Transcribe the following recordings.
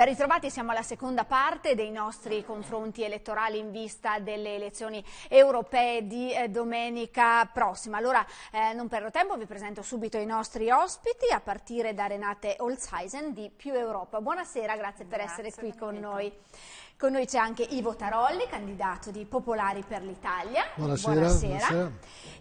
Ben ritrovati, siamo alla seconda parte dei nostri confronti elettorali in vista delle elezioni europee di eh, domenica prossima. Allora, eh, non perdo tempo, vi presento subito i nostri ospiti, a partire da Renate Holzheisen di Più Europa. Buonasera, grazie, grazie per essere qui con noi. Con noi c'è anche Ivo Tarolli, candidato di Popolari per l'Italia. Buonasera, buonasera. buonasera,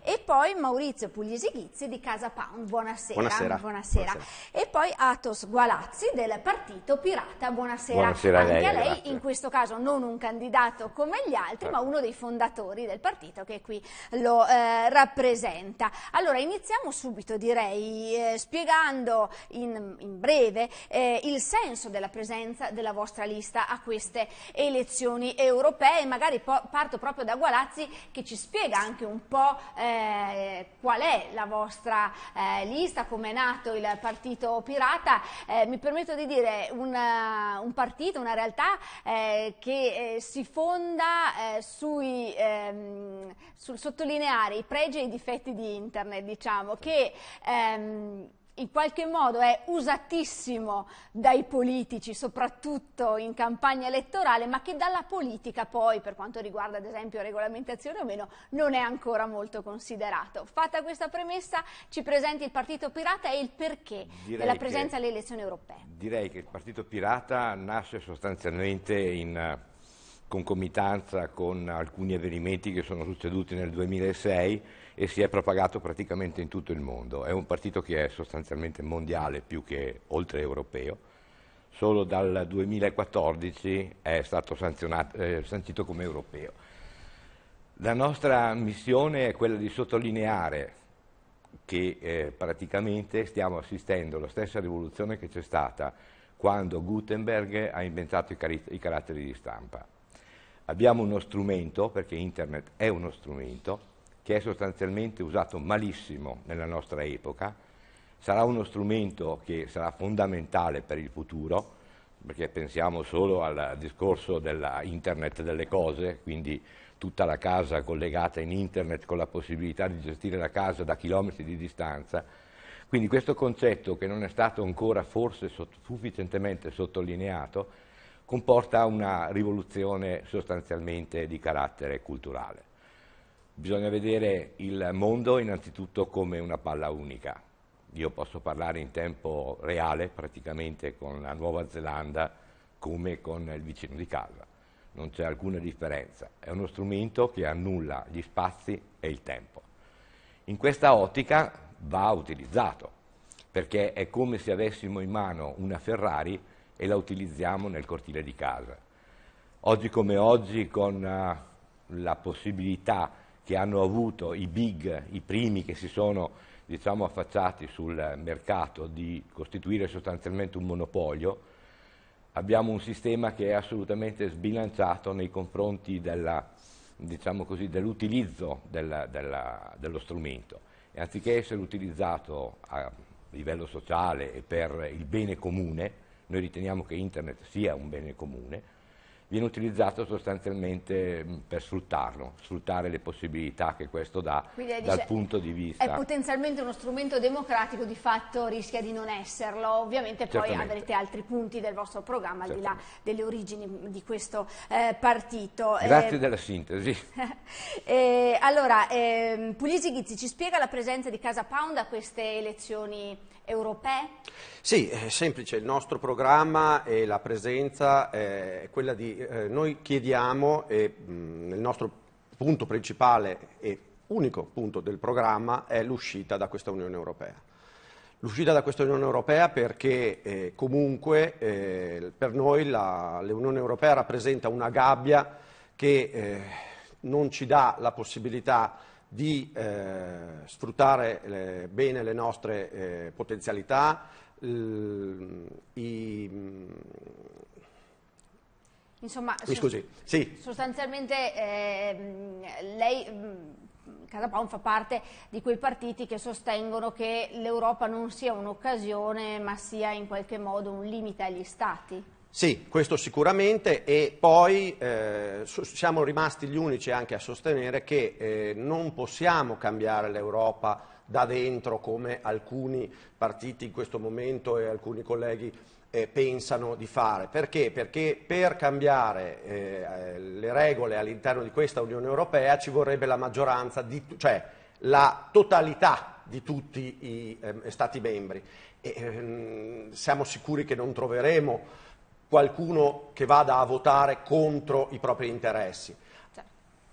E poi Maurizio Puglisi Ghizzi di Casa Pound. Buonasera. Buonasera. buonasera. E poi Atos Gualazzi del Partito Pirata. Buonasera, buonasera anche a lei. lei in questo caso non un candidato come gli altri, eh. ma uno dei fondatori del partito che qui lo eh, rappresenta. Allora iniziamo subito, direi, eh, spiegando in, in breve eh, il senso della presenza della vostra lista a queste elezioni europee. Magari parto proprio da Gualazzi che ci spiega anche un po' eh, qual è la vostra eh, lista, come è nato il partito Pirata. Eh, mi permetto di dire una, eh, un partito, una realtà eh, che eh, si fonda sui, ehm, sul sottolineare i pregi e i difetti di Internet, diciamo, che ehm, in qualche modo è usatissimo dai politici, soprattutto in campagna elettorale, ma che dalla politica poi, per quanto riguarda ad esempio regolamentazione o meno, non è ancora molto considerato. Fatta questa premessa, ci presenti il Partito Pirata e il perché direi della presenza che, alle elezioni europee. Direi che il Partito Pirata nasce sostanzialmente in concomitanza con alcuni avvenimenti che sono succeduti nel 2006 e si è propagato praticamente in tutto il mondo. È un partito che è sostanzialmente mondiale più che oltre europeo. Solo dal 2014 è stato eh, sancito come europeo. La nostra missione è quella di sottolineare che eh, praticamente stiamo assistendo alla stessa rivoluzione che c'è stata quando Gutenberg ha inventato i, i caratteri di stampa abbiamo uno strumento, perché internet è uno strumento, che è sostanzialmente usato malissimo nella nostra epoca, sarà uno strumento che sarà fondamentale per il futuro, perché pensiamo solo al discorso dell'internet delle cose, quindi tutta la casa collegata in internet con la possibilità di gestire la casa da chilometri di distanza. Quindi questo concetto che non è stato ancora forse sufficientemente sottolineato comporta una rivoluzione sostanzialmente di carattere culturale. Bisogna vedere il mondo innanzitutto come una palla unica. Io posso parlare in tempo reale praticamente con la Nuova Zelanda come con il vicino di casa. Non c'è alcuna differenza. È uno strumento che annulla gli spazi e il tempo. In questa ottica va utilizzato perché è come se avessimo in mano una Ferrari e la utilizziamo nel cortile di casa. Oggi come oggi con eh, la possibilità che hanno avuto i big, i primi che si sono diciamo, affacciati sul mercato di costituire sostanzialmente un monopolio, abbiamo un sistema che è assolutamente sbilanciato nei confronti diciamo dell'utilizzo diciamo dell dello strumento. E anziché essere utilizzato a livello sociale e per il bene comune, noi riteniamo che internet sia un bene comune, viene utilizzato sostanzialmente mm, per sfruttarlo, sfruttare le possibilità che questo dà dal dice, punto di vista. È potenzialmente uno strumento democratico, di fatto rischia di non esserlo, ovviamente poi avrete altri punti del vostro programma al di là delle origini di questo eh, partito. Eh, Grazie eh, della sintesi. eh, allora, ehm, Puglisi Ghizzi ci spiega la presenza di Casa Pound a queste elezioni europee? Sì, è semplice, il nostro programma e la presenza è quella di, eh, noi chiediamo, e, mh, il nostro punto principale e unico punto del programma è l'uscita da questa Unione Europea. L'uscita da questa Unione Europea perché eh, comunque eh, per noi l'Unione Europea rappresenta una gabbia che eh, non ci dà la possibilità di eh, sfruttare le, bene le nostre eh, potenzialità, i, Insomma, mi scusi, sì. sostanzialmente eh, lei... Mm, Casa fa parte di quei partiti che sostengono che l'Europa non sia un'occasione ma sia in qualche modo un limite agli stati. Sì, questo sicuramente e poi eh, siamo rimasti gli unici anche a sostenere che eh, non possiamo cambiare l'Europa da dentro come alcuni partiti in questo momento e alcuni colleghi eh, pensano di fare. Perché? Perché per cambiare eh, le regole all'interno di questa Unione Europea ci vorrebbe la maggioranza, di, cioè la totalità di tutti i ehm, Stati membri. E, ehm, siamo sicuri che non troveremo qualcuno che vada a votare contro i propri interessi. Cioè.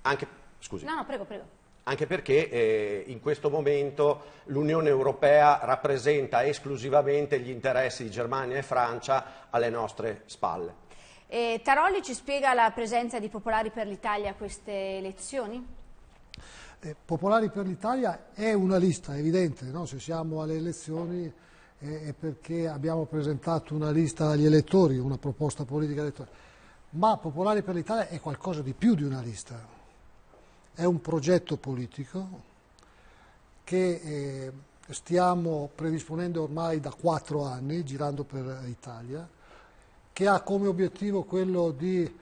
Anche, scusi, no, no, prego, prego. anche perché eh, in questo momento l'Unione Europea rappresenta esclusivamente gli interessi di Germania e Francia alle nostre spalle. E Tarolli ci spiega la presenza di Popolari per l'Italia a queste elezioni? Eh, Popolari per l'Italia è una lista, è evidente, no? se siamo alle elezioni è perché abbiamo presentato una lista agli elettori, una proposta politica elettorale, ma Popolari per l'Italia è qualcosa di più di una lista, è un progetto politico che eh, stiamo predisponendo ormai da quattro anni, girando per l'Italia, che ha come obiettivo quello di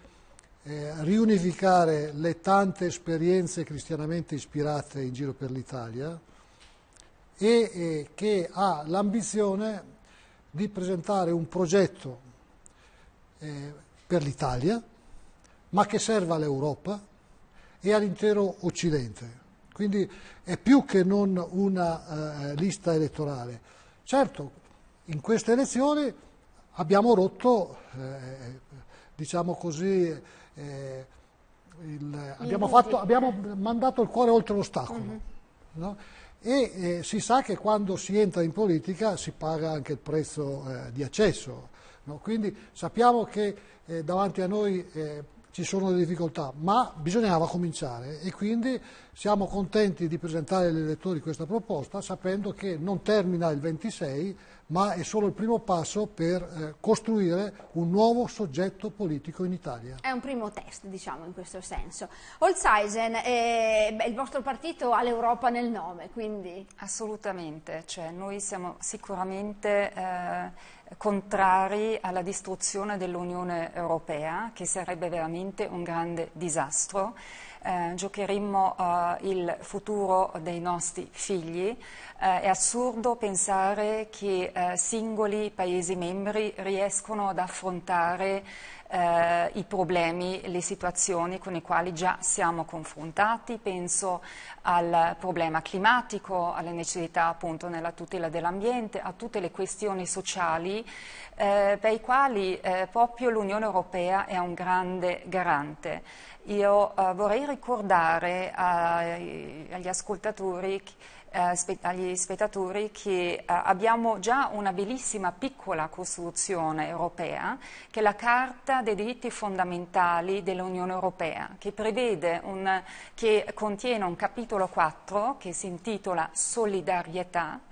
eh, riunificare le tante esperienze cristianamente ispirate in giro per l'Italia, e che ha l'ambizione di presentare un progetto eh, per l'Italia, ma che serva all'Europa e all'intero Occidente. Quindi è più che non una eh, lista elettorale. Certo, in queste elezioni abbiamo rotto, eh, diciamo così, il, abbiamo, fatto, abbiamo, mandato il cuore oltre l'ostacolo. Mm -hmm. no? e eh, si sa che quando si entra in politica si paga anche il prezzo eh, di accesso. No? Quindi sappiamo che eh, davanti a noi eh, ci sono delle difficoltà, ma bisognava cominciare e quindi siamo contenti di presentare agli elettori questa proposta sapendo che non termina il 26 ma è solo il primo passo per eh, costruire un nuovo soggetto politico in Italia. È un primo test, diciamo, in questo senso. Holzheisen, eh, il vostro partito ha l'Europa nel nome, quindi... Assolutamente, cioè, noi siamo sicuramente eh, contrari alla distruzione dell'Unione Europea, che sarebbe veramente un grande disastro. Eh, giocheremmo eh, il futuro dei nostri figli. Eh, è assurdo pensare che eh, singoli Paesi membri riescono ad affrontare eh, i problemi, le situazioni con le quali già siamo confrontati, penso al problema climatico, alle necessità appunto nella tutela dell'ambiente, a tutte le questioni sociali eh, per i quali eh, proprio l'Unione Europea è un grande garante. Io eh, vorrei ricordare eh, agli ascoltatori eh, agli spettatori che eh, abbiamo già una bellissima piccola costruzione europea che è la Carta dei diritti fondamentali dell'Unione Europea che, un, che contiene un capitolo 4 che si intitola Solidarietà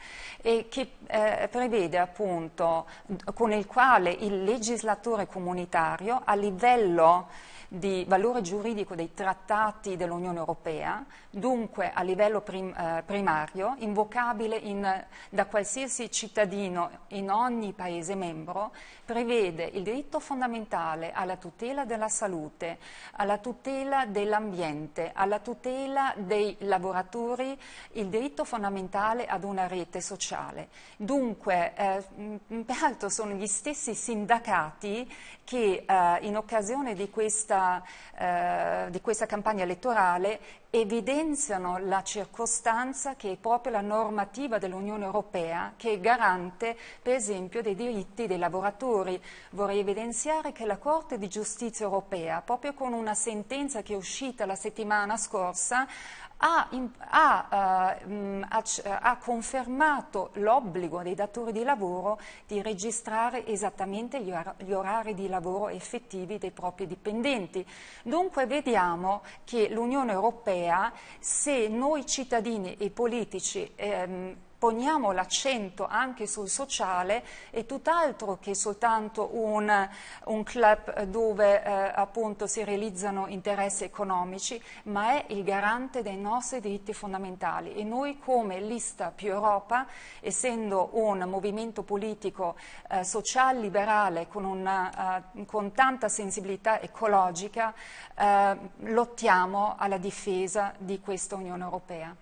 e che eh, prevede appunto con il quale il legislatore comunitario a livello di valore giuridico dei trattati dell'Unione Europea, dunque a livello prim, eh, primario, invocabile in, da qualsiasi cittadino in ogni Paese membro, prevede il diritto fondamentale alla tutela della salute, alla tutela dell'ambiente, alla tutela dei lavoratori, il diritto fondamentale ad una rete sociale. Dunque, eh, peraltro sono gli stessi sindacati che eh, in occasione di questa eh, di questa campagna elettorale evidenziano la circostanza che è proprio la normativa dell'Unione Europea che è garante per esempio dei diritti dei lavoratori. Vorrei evidenziare che la Corte di Giustizia Europea proprio con una sentenza che è uscita la settimana scorsa ha, ha, uh, ha confermato l'obbligo dei datori di lavoro di registrare esattamente gli, or gli orari di lavoro effettivi dei propri dipendenti. Dunque vediamo che l'Unione Europea, se noi cittadini e politici ehm, poniamo l'accento anche sul sociale è tutt'altro che soltanto un, un club dove eh, appunto si realizzano interessi economici, ma è il garante dei nostri diritti fondamentali e noi come Lista più Europa, essendo un movimento politico eh, social liberale con, una, eh, con, tanta sensibilità ecologica, eh, lottiamo alla difesa di questa Unione Europea.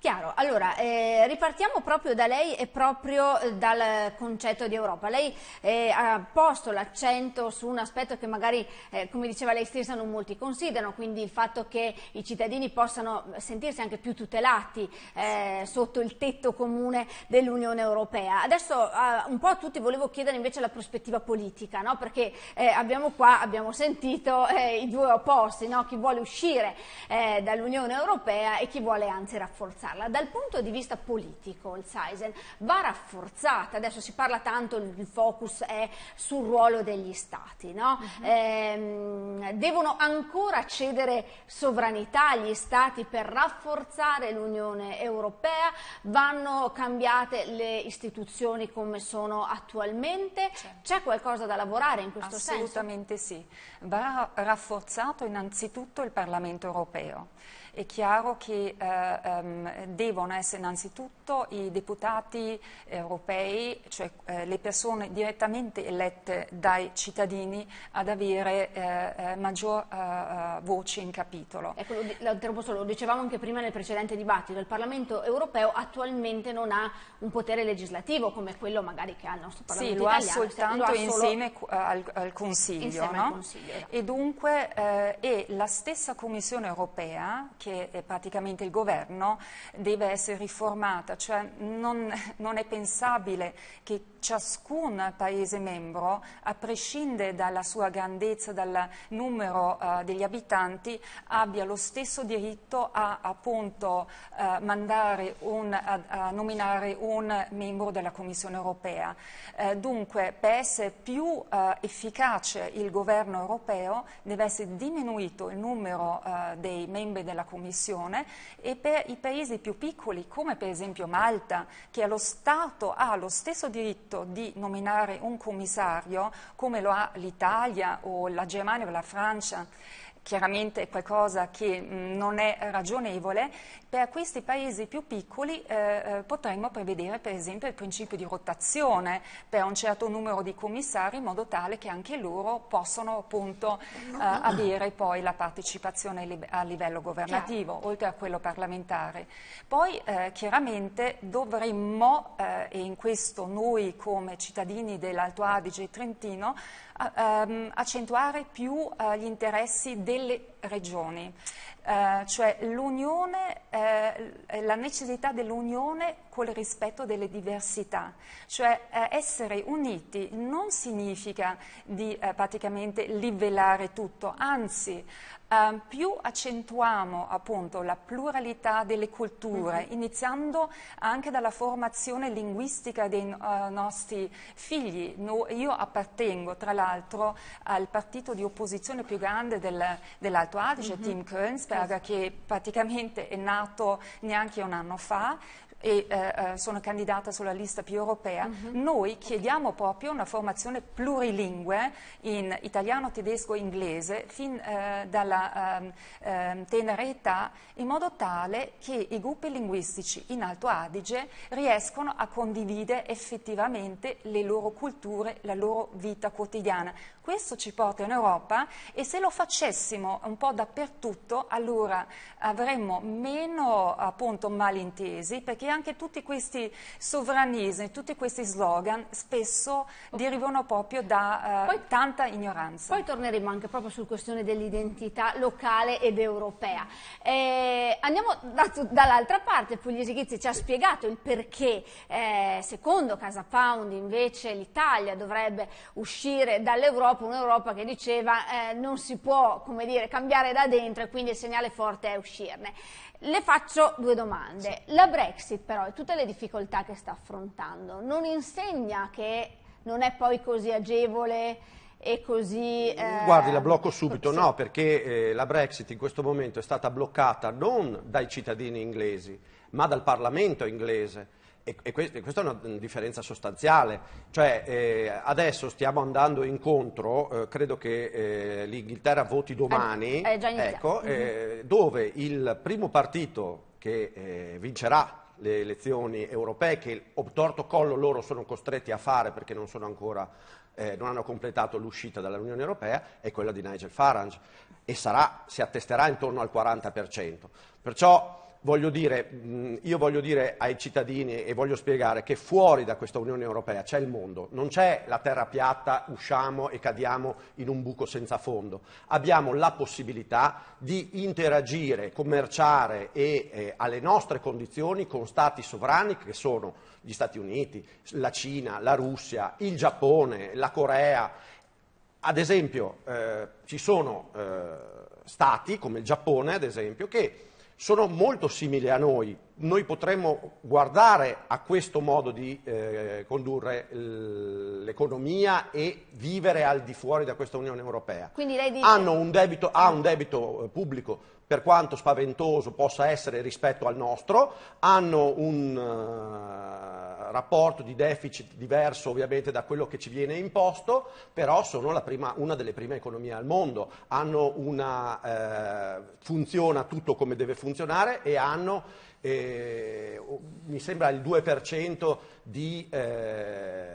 Chiaro, allora eh, ripartiamo proprio da lei e proprio eh, dal concetto di Europa. Lei eh, ha posto l'accento su un aspetto che magari, eh, come diceva lei stessa, non molti considerano, quindi il fatto che i cittadini possano sentirsi anche più tutelati eh, sotto il tetto comune dell'Unione Europea. Adesso eh, un po' a tutti volevo chiedere invece la prospettiva politica, no? perché abbiamo qua, abbiamo sentito i due opposti, no? chi vuole uscire dall'Unione Europea e chi vuole anzi rafforzare raccontarla dal punto di vista politico il Saisen va rafforzata adesso si parla tanto il focus è sul ruolo degli stati no? uh-huh. eh, devono ancora cedere sovranità agli stati per rafforzare l'Unione Europea vanno cambiate le istituzioni come sono attualmente c'è, certo. c'è qualcosa da lavorare in questo assolutamente senso? assolutamente sì va rafforzato innanzitutto il Parlamento Europeo è chiaro che eh, ehm, devono essere innanzitutto i deputati europei, cioè eh, le persone direttamente elette dai cittadini, ad avere eh, eh maggior eh, eh, voce in capitolo. Ecco, lo, solo, lo dicevamo anche prima nel precedente dibattito, il Parlamento europeo attualmente non ha un potere legislativo come quello magari che ha il nostro Parlamento sì, italiano. Sì, lo ha soltanto insieme al, al, Consiglio. Insieme no? al Consiglio esatto. E dunque è la stessa Commissione europea che che eh, praticamente il governo deve essere riformata, cioè non, non è pensabile che ciascun Paese membro, a prescindere dalla sua grandezza, dal numero eh, degli abitanti, abbia lo stesso diritto a appunto, eh, mandare un, a, a, nominare un membro della Commissione europea. Eh, dunque, per essere più eh, efficace il governo europeo deve essere diminuito il numero eh, dei membri della Commissione e per i paesi più piccoli, come per esempio Malta, che allo Stato ha lo stesso diritto di nominare un commissario come lo ha l'Italia o la Germania o la Francia, chiaramente è qualcosa che non è ragionevole per questi paesi più piccoli eh, eh, potremmo prevedere per esempio il principio di rotazione per un certo numero di commissari in modo tale che anche loro possano appunto, eh, avere poi la partecipazione a livello governativo Chiaro. oltre a quello parlamentare. Poi eh, chiaramente dovremmo, eh, e in questo noi come cittadini dell'Alto Adige e Trentino, ehm, accentuare più eh, gli interessi delle regioni. Eh, cioè l'unione, eh, la necessità dell'unione col rispetto delle diversità, cioè eh, essere uniti non significa di eh, praticamente livellare tutto, anzi eh, più accentuiamo appunto, la pluralità delle culture, mm-hmm. iniziando anche dalla formazione linguistica dei uh, nostri figli. No, io appartengo tra l'altro al partito di opposizione più grande del, dell'Alto Adige, mm-hmm. Team Könsberger, certo. che praticamente è nato neanche un anno fa, e eh, eh, sono candidata sulla lista più europea, uh mhm. -huh. noi chiediamo proprio una formazione plurilingue in italiano, tedesco e inglese fin eh, dalla eh, tenera età in modo tale che i gruppi linguistici in Alto Adige riescono a condividere effettivamente le loro culture, la loro vita quotidiana. Questo ci porta in Europa e se lo facessimo un po' dappertutto allora avremmo meno appunto malintesi perché anche tutti questi sovranismi, tutti questi slogan spesso okay. derivano proprio da eh, poi, tanta ignoranza. Poi torneremo anche proprio sulla questione dell'identità locale ed europea. Eh, andiamo da, dall'altra parte, Pugliese Ghizzi ci ha spiegato il perché eh, secondo Casa Pound invece l'Italia dovrebbe uscire dall'Europa, un'Europa che diceva eh, non si può dire, cambiare da dentro e quindi il segnale forte è uscirne. Le faccio due domande. Sì. La Brexit però e tutte le difficoltà che sta affrontando non insegna che non è poi così agevole e così... Eh... Guardi, la blocco subito, sì. no, perché eh, la Brexit in questo momento è stata bloccata non dai cittadini inglesi, ma dal Parlamento inglese e, e, e questa è una differenza sostanziale, cioè eh, adesso stiamo andando incontro, eh, credo che eh, l'Inghilterra voti domani, eh, ecco, mm-hmm. Eh, dove il primo partito che eh, vincerà le elezioni europee, che ho torto collo loro sono costretti a fare perché non sono ancora eh, non hanno completato l'uscita dall'Unione Europea è quella di Nigel Farage e sarà, si attesterà intorno al 40%. Perciò Voglio dire, io voglio dire ai cittadini e voglio spiegare che fuori da questa Unione Europea c'è il mondo, non c'è la terra piatta, usciamo e cadiamo in un buco senza fondo. Abbiamo la possibilità di interagire, commerciare e eh, alle nostre condizioni con stati sovrani che sono gli Stati Uniti, la Cina, la Russia, il Giappone, la Corea. Ad esempio eh, ci sono eh, stati come il Giappone, ad esempio, che sono molto simili a noi. Noi potremmo guardare a questo modo di eh, condurre l'economia e vivere al di fuori da questa Unione Europea. Dice... Hanno un debito, ha un debito eh, pubblico per quanto spaventoso possa essere rispetto al nostro, hanno un eh, rapporto di deficit diverso ovviamente da quello che ci viene imposto, però sono prima, una delle prime economie al mondo, una, eh, funziona tutto come deve funzionare e hanno eh, mi sembra il 2% di eh,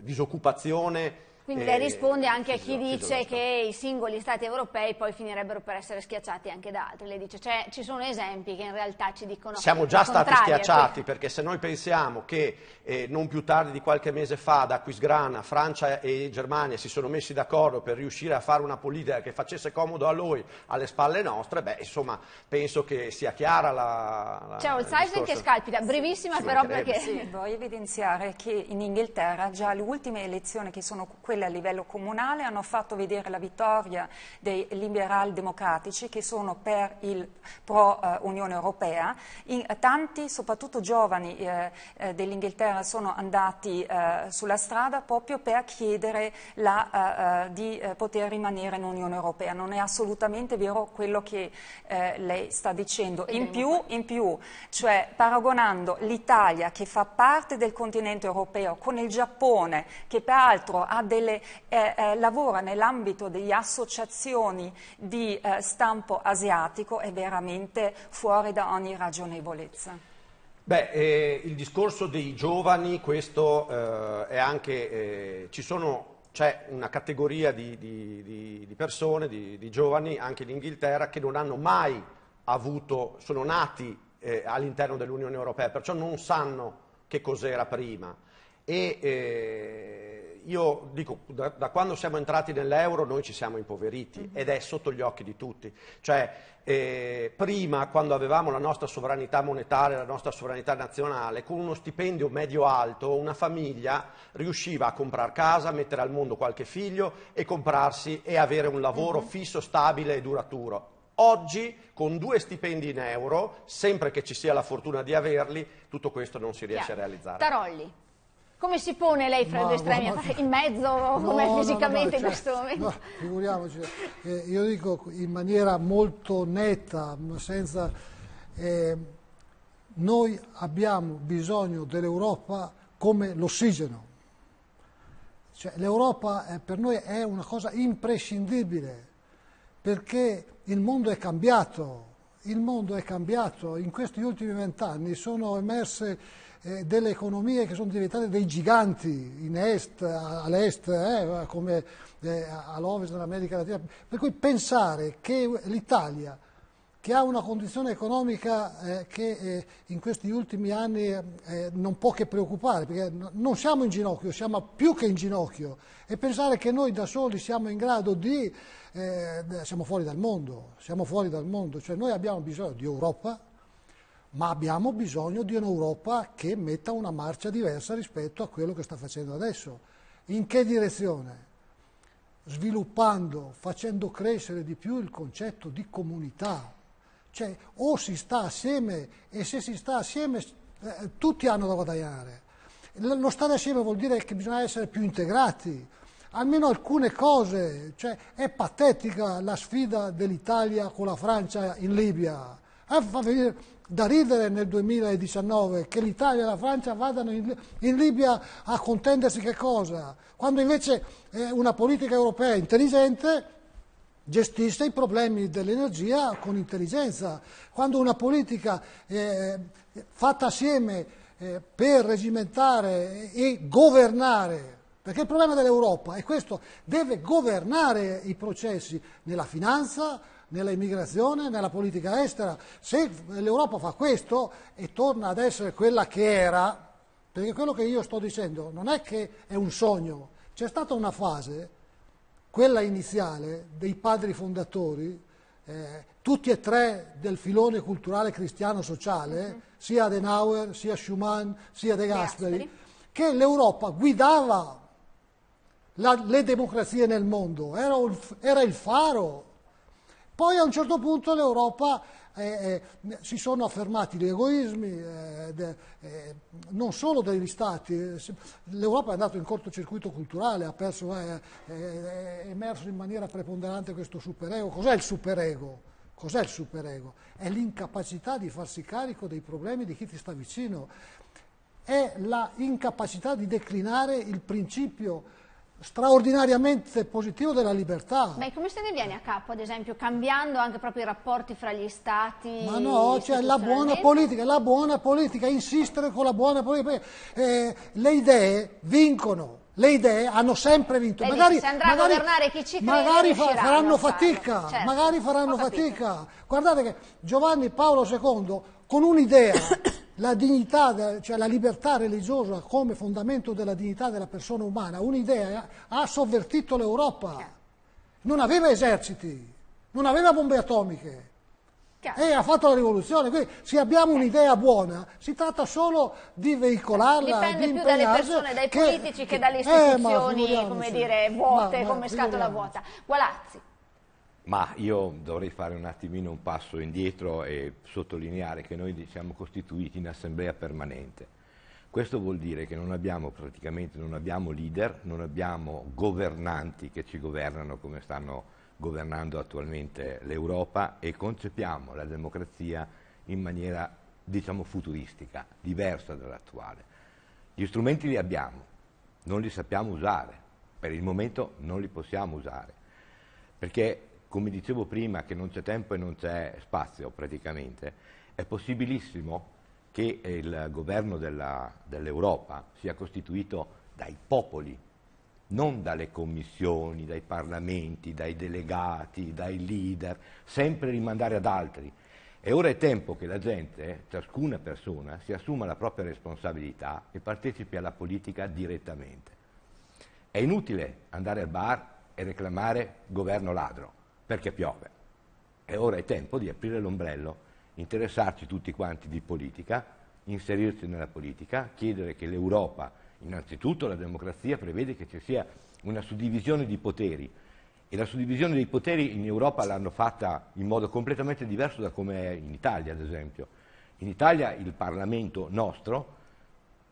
disoccupazione quindi lei risponde anche a chi esatto, dice esatto. che i singoli stati europei poi finirebbero per essere schiacciati anche da altri. Lei dice, cioè, ci sono esempi che in realtà ci dicono... che Siamo già stati ecco. schiacciati perché se noi pensiamo che eh, non più tardi di qualche mese fa da Quisgrana Francia e Germania si sono messi d'accordo per riuscire a fare una politica che facesse comodo a noi, alle spalle nostre, beh, insomma, penso che sia chiara la... la C'è Olsaisen che scalpita, brevissima sì, però perché... Sì, voglio evidenziare che in Inghilterra già le ultime elezioni che sono quelle quelle a livello comunale hanno fatto vedere la vittoria dei liberal democratici che sono per il pro eh, Unione Europea. In, tanti, soprattutto giovani eh, eh, dell'Inghilterra, sono andati eh, sulla strada proprio per chiedere la, eh, eh, di poter rimanere in Unione Europea. Non è assolutamente vero quello che lei sta dicendo. In più, in più, cioè paragonando l'Italia che fa parte del continente europeo con il Giappone che peraltro ha delle delle, eh, eh, lavora nell'ambito delle associazioni di eh, stampo asiatico è veramente fuori da ogni ragionevolezza. Beh, eh, il discorso dei giovani, questo eh, è anche, eh, ci sono, c'è una categoria di, di, di persone, di, di, giovani, anche in Inghilterra, che non hanno mai avuto, sono nati eh, all'interno dell'Unione Europea, perciò non sanno che cos'era prima. E, eh, io dico, da, da quando siamo entrati nell'euro noi ci siamo impoveriti mm-hmm. ed è sotto gli occhi di tutti. Cioè, eh, prima, quando avevamo la nostra sovranità monetaria, la nostra sovranità nazionale, con uno stipendio medio-alto una famiglia riusciva a comprare casa, mettere al mondo qualche figlio e comprarsi e avere un lavoro mm-hmm. fisso, stabile e duraturo. Oggi, con due stipendi in euro, sempre che ci sia la fortuna di averli, tutto questo non si riesce yeah. a realizzare. Tarolli. Come si pone lei fra i due estremi? Ma, in mezzo, no, come no, fisicamente no, in cioè, questo cioè, momento? figuriamoci, eh, io dico in maniera molto netta, senza, eh, noi abbiamo bisogno dell'Europa come l'ossigeno. Cioè, L'Europa eh, per noi è una cosa imprescindibile, perché il mondo è cambiato, il mondo è cambiato, in questi ultimi vent'anni sono emerse eh, delle economie che sono diventate dei giganti in est, all'est, eh, come eh, all'ovest dell'America Latina. Per cui pensare che l'Italia, che ha una condizione economica eh, che eh, in questi ultimi anni eh, non può che preoccupare, perché non siamo in ginocchio, siamo più che in ginocchio, e pensare che noi da soli siamo in grado di, siamo fuori dal mondo, siamo fuori dal mondo, cioè noi abbiamo bisogno di Europa, ma abbiamo bisogno di un'Europa che metta una marcia diversa rispetto a quello che sta facendo adesso. In che direzione? Sviluppando, facendo crescere di più il concetto di comunità. Cioè, o si sta assieme e se si sta assieme eh, tutti hanno da guadagnare. Lo stare assieme vuol dire che bisogna essere più integrati, almeno alcune cose. Cioè, è patetica la sfida dell'Italia con la Francia in Libia. Eh, fa venire da ridere nel 2019 che l'Italia e la Francia vadano in, in, Libia a contendersi che cosa, quando invece eh, una politica europea intelligente gestisce i problemi dell'energia con intelligenza, quando una politica eh, fatta assieme eh, per regimentare e governare perché il problema dell'Europa è questo, deve governare i processi nella finanza, nella immigrazione, nella politica estera. Se l'Europa fa questo e torna ad essere quella che era, perché quello che io sto dicendo non è che è un sogno, c'è stata una fase, quella iniziale, dei padri fondatori, eh, tutti e tre del filone culturale cristiano-sociale, mm-hmm. sia Adenauer, sia Schumann, sia De Gasperi, De Gasperi. che l'Europa guidava la, le democrazie nel mondo, era, un, era il faro poi a un certo punto l'Europa eh, eh, si sono affermati gli egoismi eh, de, eh, non solo degli stati, l'Europa è andata in cortocircuito culturale, ha perso, eh, eh, è, emerso in maniera preponderante questo superego. Cos'è il superego? Cos'è il superego? È l'incapacità di farsi carico dei problemi di chi ti sta vicino, è la incapacità di declinare il principio straordinariamente positivo della libertà. Beh, come se ne viene a capo, ad esempio, cambiando anche proprio i rapporti fra gli stati? Ma no, cioè la buona politica, la buona politica, insistere con la buona politica. Eh, le idee vincono, le idee hanno sempre vinto. Lei magari, dice, se andrà magari, a governare chi ci crede, magari fa, faranno fatica, certo, magari faranno fatica. Guardate che Giovanni Paolo II con un'idea la dignità, cioè la libertà religiosa come fondamento della dignità della persona umana, un'idea eh, ha sovvertito l'Europa. Non aveva eserciti, non aveva bombe atomiche. E eh, ha fatto la rivoluzione, quindi se abbiamo un'idea buona si tratta solo di veicolarla. Dipende di più dalle persone, dai politici che, che dalle eh, istituzioni, eh, come dire, vuote, ma, ma, come scatola vuota. Gualazzi ma io dovrei fare un attimino un passo indietro e sottolineare che noi siamo costituiti in assemblea permanente. Questo vuol dire che non abbiamo praticamente non abbiamo leader, non abbiamo governanti che ci governano come stanno governando attualmente l'Europa e concepiamo la democrazia in maniera diciamo futuristica, diversa dall'attuale. Gli strumenti li abbiamo, non li sappiamo usare, per il momento non li possiamo usare, perché come dicevo prima che non c'è tempo e non c'è spazio praticamente, è possibilissimo che eh, il governo dell'Europa dell sia costituito dai popoli, non dalle commissioni, dai parlamenti, dai delegati, dai leader, sempre rimandare ad altri. E ora è tempo che la gente, ciascuna persona, si assuma la propria responsabilità e partecipi alla politica direttamente. È inutile andare al bar e reclamare governo ladro perché piove. E ora è tempo di aprire l'ombrello, interessarci tutti quanti di politica, inserirsi nella politica, chiedere che l'Europa, innanzitutto la democrazia, prevede che ci sia una suddivisione di poteri. E la suddivisione dei poteri in Europa l'hanno fatta in modo completamente diverso da come è in Italia, ad esempio. In Italia il Parlamento nostro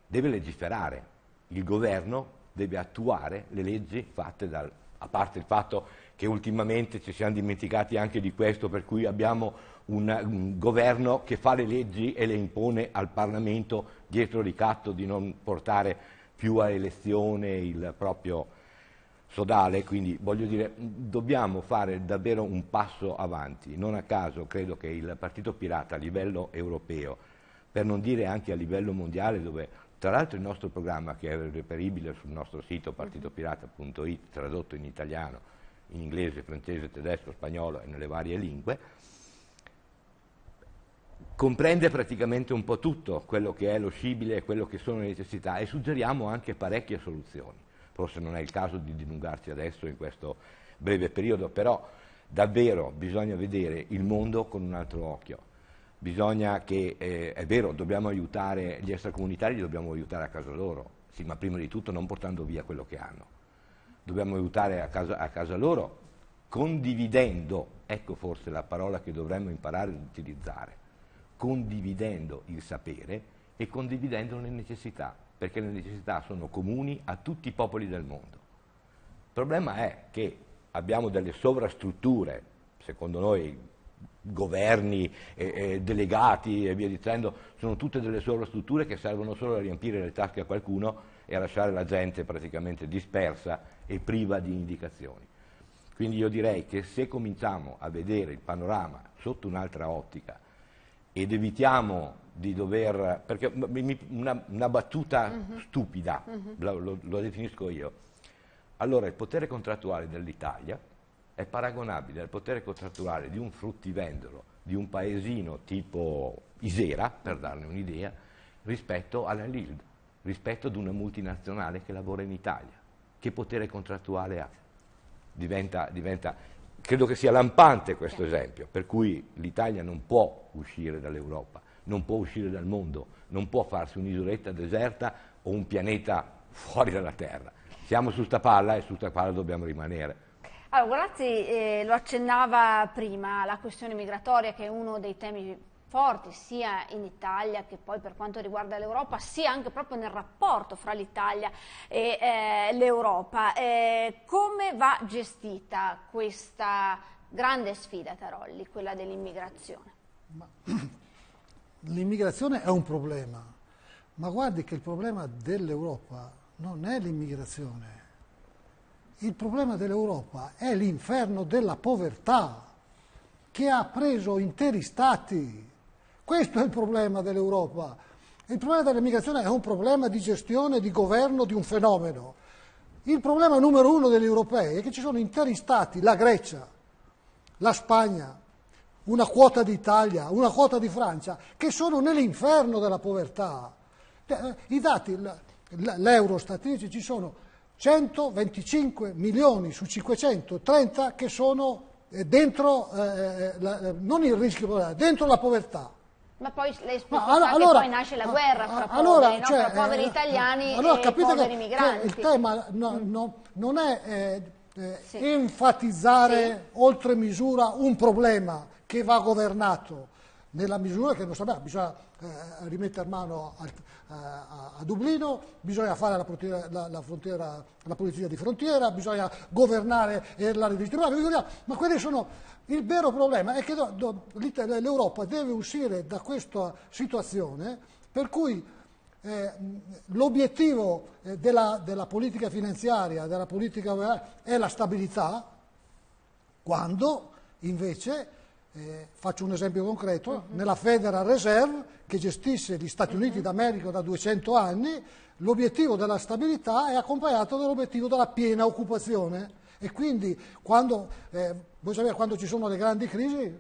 deve legiferare, il governo deve attuare le leggi fatte dal, a parte il fatto che che ultimamente ci siamo dimenticati anche di questo, per cui abbiamo un, un governo che fa le leggi e le impone al Parlamento dietro ricatto di non portare più a elezione il proprio sodale, quindi voglio dire dobbiamo fare davvero un passo avanti, non a caso credo che il Partito Pirata a livello europeo, per non dire anche a livello mondiale dove tra l'altro il nostro programma che è reperibile sul nostro sito partitopirata.it tradotto in italiano in inglese, francese, tedesco, spagnolo e nelle varie lingue, comprende praticamente un po' tutto quello che è lo scibile e quello che sono le necessità e suggeriamo anche parecchie soluzioni. Forse non è il caso di dilungarci adesso in questo breve periodo, però davvero bisogna vedere il mondo con un altro occhio. Bisogna che, eh, è vero, dobbiamo aiutare gli extracomunitari, li dobbiamo aiutare a casa loro, sì, ma prima di tutto non portando via quello che hanno dobbiamo aiutare a casa, a casa loro condividendo, ecco forse la parola che dovremmo imparare ad utilizzare, condividendo il sapere e condividendo le necessità, perché le necessità sono comuni a tutti i popoli del mondo. Il problema è che abbiamo delle sovrastrutture, secondo noi governi, eh, eh, delegati e via dicendo, sono tutte delle sovrastrutture che servono solo a riempire le tasche a qualcuno e a lasciare la gente praticamente dispersa e priva di indicazioni. Quindi io direi che se cominciamo a vedere il panorama sotto un'altra ottica ed evitiamo di dover, perché una, una battuta uh mm-hmm. -huh. stupida, uh mm-hmm. -huh. lo, lo definisco io, allora il potere contrattuale dell'Italia è paragonabile al potere contrattuale di un fruttivendolo, di un paesino tipo Isera, per darne un'idea, rispetto alla Lild, rispetto ad una multinazionale che lavora in Italia che potere contrattuale ha? Diventa, diventa, credo che sia lampante questo certo. esempio, per cui l'Italia non può uscire dall'Europa, non può uscire dal mondo, non può farsi un'isoletta deserta o un pianeta fuori dalla Terra. Siamo su sta palla e su sta palla dobbiamo rimanere. Allora, Guarazzi eh, lo accennava prima, la questione migratoria che è uno dei temi forti sia in Italia che poi per quanto riguarda l'Europa, sia anche proprio nel rapporto fra l'Italia e eh, l'Europa. Eh, come va gestita questa grande sfida, Tarolli, quella dell'immigrazione? L'immigrazione è un problema, ma guardi che il problema dell'Europa non è l'immigrazione. Il problema dell'Europa è l'inferno della povertà che ha preso interi stati questo è il problema dell'Europa. Il problema dell'immigrazione è un problema di gestione, di governo di un fenomeno. Il problema numero uno degli europei è che ci sono interi stati, la Grecia, la Spagna, una quota d'Italia, una quota di Francia, che sono nell'inferno della povertà. Eh, I dati, l'Eurostat dice ci sono 125 milioni su 530 che sono eh, dentro, eh, eh la, non il rischio, dentro la povertà. Ma poi lei ma, allora, allora, poi nasce la guerra fra allora, poveri, cioè, no? fra poveri eh, italiani allora, e poveri che, migranti. Che il tema no, mm. no, non è eh, eh, sì. enfatizzare sì. oltre misura un problema che va governato, nella misura che non sappiamo, bisogna eh, rimettere mano al, a, a Dublino, bisogna fare la, frontiera, la, la, frontiera, la, polizia di frontiera, bisogna governare l'area distributiva, ma quelli sono... Il vero problema è che l'Europa deve uscire da questa situazione per cui eh, l'obiettivo eh, della, della, politica finanziaria, della politica è la stabilità, quando invece eh, faccio un esempio concreto, uh -huh. nella Federal Reserve che gestisce gli Stati Uniti uh -huh. d'America da 200 anni, l'obiettivo della stabilità è accompagnato dall'obiettivo della piena occupazione. E quindi quando, eh, voi sapete, quando ci sono le grandi crisi,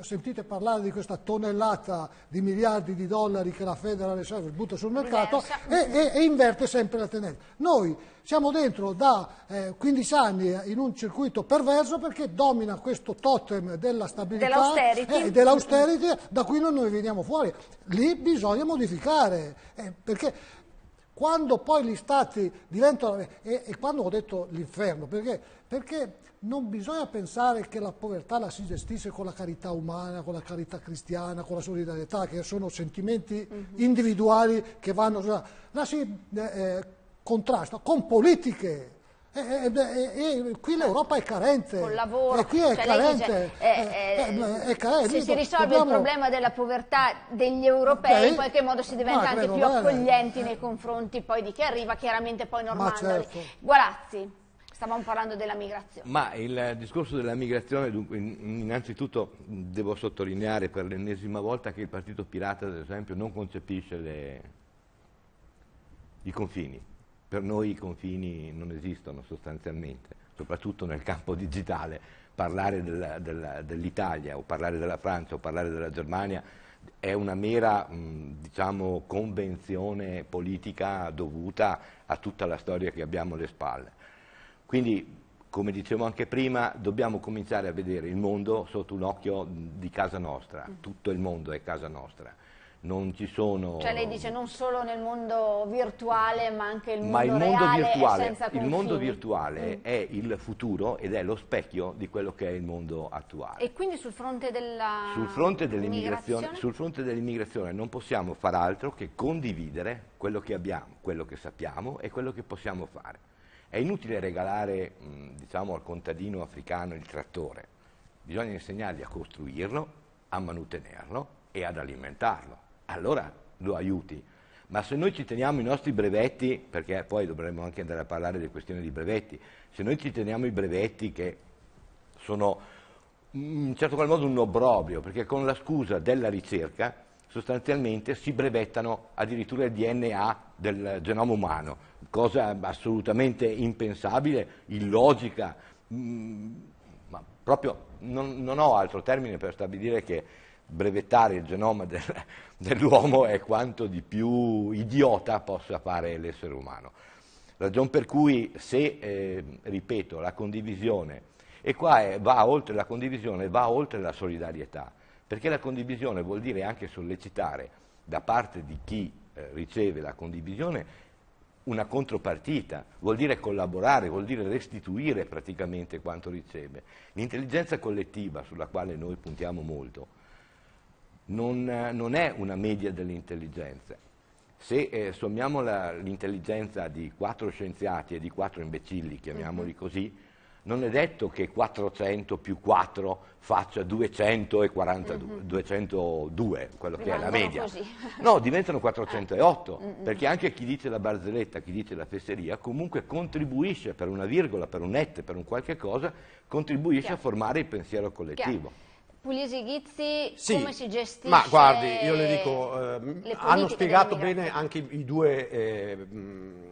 sentite parlare di questa tonnellata di miliardi di dollari che la Federal Reserve butta sul mercato e, e, e, inverte sempre la tendenza. Noi siamo dentro da eh, 15 anni in un circuito perverso perché domina questo totem della stabilità e eh, dell'austerity da cui non noi veniamo fuori. Lì bisogna modificare, eh, perché quando poi gli stati diventano... E, e quando ho detto l'inferno, perché? Perché non bisogna pensare che la povertà la si gestisce con la carità umana, con la carità cristiana, con la solidarietà, che sono sentimenti mm -hmm. individuali che vanno... La si eh, eh, contrasta con politiche e, e, e, qui l'Europa è carente. Con il lavoro. E qui è carente. Se si risolve dobbiamo... il problema della povertà degli europei, Beh, in qualche modo si diventa anche più bene. accoglienti nei confronti poi di chi arriva, chiaramente poi normandoli. Certo. Guarazzi, stavamo parlando della migrazione. Ma il discorso della migrazione, dunque, innanzitutto devo sottolineare per l'ennesima volta che il Partito Pirata, ad esempio, non concepisce le... i confini per noi i confini non esistono sostanzialmente, soprattutto nel campo digitale. Parlare della, della, dell'Italia o parlare della Francia o parlare della Germania è una mera mh, diciamo, convenzione politica dovuta a tutta la storia che abbiamo alle spalle. Quindi, come dicevo anche prima, dobbiamo cominciare a vedere il mondo sotto un occhio di casa nostra, mm. tutto il mondo è casa nostra non ci sono... Cioè lei dice non solo nel mondo virtuale ma anche il mondo, ma il mondo virtuale, Il mondo virtuale mm. è il futuro ed è lo specchio di quello che è il mondo attuale. E quindi sul fronte, della... sul fronte dell'immigrazione, sul fronte dell'immigrazione non possiamo far altro che condividere quello che abbiamo, quello che sappiamo e quello che possiamo fare. È inutile regalare mm, diciamo, al contadino africano il trattore, bisogna insegnargli a costruirlo, a mantenerlo e ad alimentarlo allora lo aiuti. Ma se noi ci teniamo i nostri brevetti, perché poi dovremmo anche andare a parlare delle questioni di brevetti, se noi ci teniamo i brevetti che sono mm, in certo qual modo un obbrobrio, perché con la scusa della ricerca sostanzialmente si brevettano addirittura il DNA del genoma umano, cosa assolutamente impensabile, illogica, mm, ma proprio non, non ho altro termine per stabilire che brevettare il genoma del, dell'uomo è quanto di più idiota possa fare l'essere umano. Ragion per cui se, eh, ripeto, la condivisione, e qua è, va oltre la condivisione, va oltre la solidarietà, perché la condivisione vuol dire anche sollecitare da parte di chi eh, riceve la condivisione una contropartita, vuol dire collaborare, vuol dire restituire praticamente quanto riceve. L'intelligenza collettiva, sulla quale noi puntiamo molto, non, non è una media dell'intelligenza. Se eh, sommiamo l'intelligenza di quattro scienziati e di quattro imbecilli, chiamiamoli mhm. così, non è detto che 400 più 4 faccia 242, mm-hmm. 202, quello che è la media. Così. No, diventano 408, mm-hmm. Mm. perché anche chi dice la barzelletta, chi dice la fesseria, comunque contribuisce per una virgola, per un net, per un qualche cosa, contribuisce Chiaro. a formare il pensiero collettivo. Chiaro. Pugliesi Ghizzi sì, come si gestisce ma guardi, io le dico, eh, hanno spiegato bene anche i, due eh,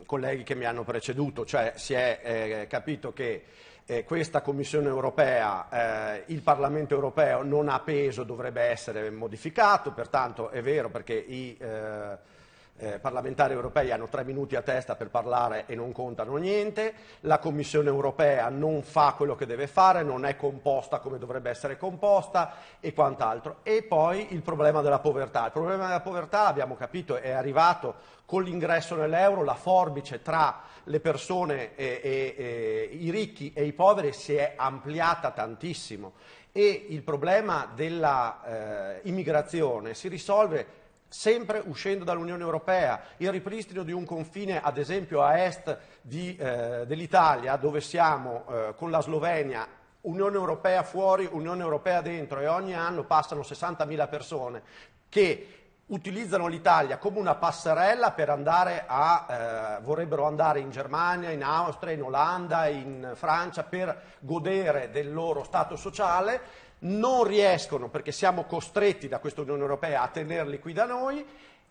colleghi che mi hanno preceduto, cioè si è eh, capito che eh, questa Commissione europea, eh, il Parlamento europeo non ha peso, dovrebbe essere modificato, pertanto è vero perché i... Eh, eh, parlamentari europei hanno tre minuti a testa per parlare e non contano niente, la Commissione europea non fa quello che deve fare, non è composta come dovrebbe essere composta e quant'altro. E poi il problema della povertà. Il problema della povertà, abbiamo capito, è arrivato con l'ingresso nell'euro, la forbice tra le persone, e, e, e, i ricchi e i poveri si è ampliata tantissimo e il problema dell'immigrazione eh, si risolve sempre uscendo dall'Unione Europea, il ripristino di un confine ad esempio a est eh, dell'Italia dove siamo eh, con la Slovenia Unione Europea fuori, Unione Europea dentro e ogni anno passano 60.000 persone che utilizzano l'Italia come una passerella per andare a, eh, vorrebbero andare in Germania, in Austria, in Olanda, in Francia per godere del loro stato sociale non riescono, perché siamo costretti da questa Unione Europea a tenerli qui da noi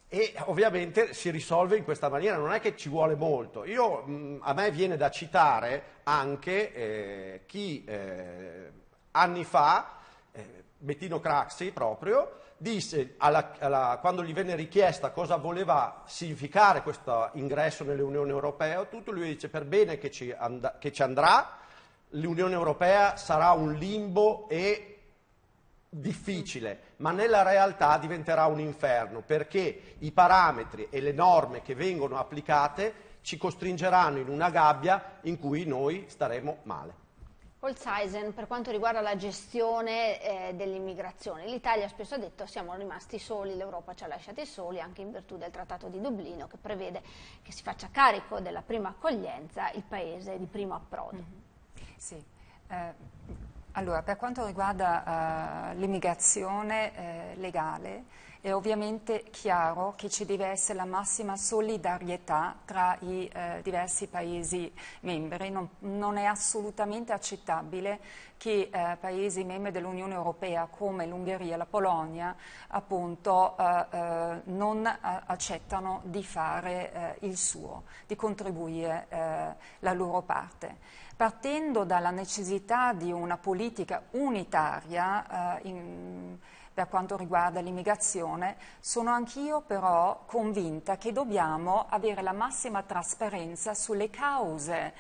e ovviamente si risolve in questa maniera, non è che ci vuole molto. Io, mh, a me viene da citare anche eh, chi eh, anni fa, eh, Bettino Craxi proprio, disse alla, alla, quando gli venne richiesta cosa voleva significare questo ingresso nell'Unione Europea, tutto lui dice per bene che ci, and- che ci andrà, l'Unione Europea sarà un limbo e difficile, ma nella realtà diventerà un inferno perché i parametri e le norme che vengono applicate ci costringeranno in una gabbia in cui noi staremo male. Holzheisen, per quanto riguarda la gestione eh, dell'immigrazione, l'Italia spesso ha detto siamo rimasti soli, l'Europa ci ha lasciati soli anche in virtù del Trattato di Dublino che prevede che si faccia carico della prima accoglienza il paese di primo approdo. Mm -hmm. Sì, eh, allora, per quanto riguarda uh, l'immigrazione eh, legale, è ovviamente chiaro che ci deve essere la massima solidarietà tra i eh, diversi Paesi membri. Non, non, è assolutamente accettabile che eh, Paesi membri dell'Unione Europea come l'Ungheria, e la Polonia, appunto, eh, eh, non accettano di fare il suo, di contribuire la loro parte partendo dalla necessità di una politica unitaria eh, in, per quanto riguarda l'immigrazione, sono anch'io però convinta che dobbiamo avere la massima trasparenza sulle cause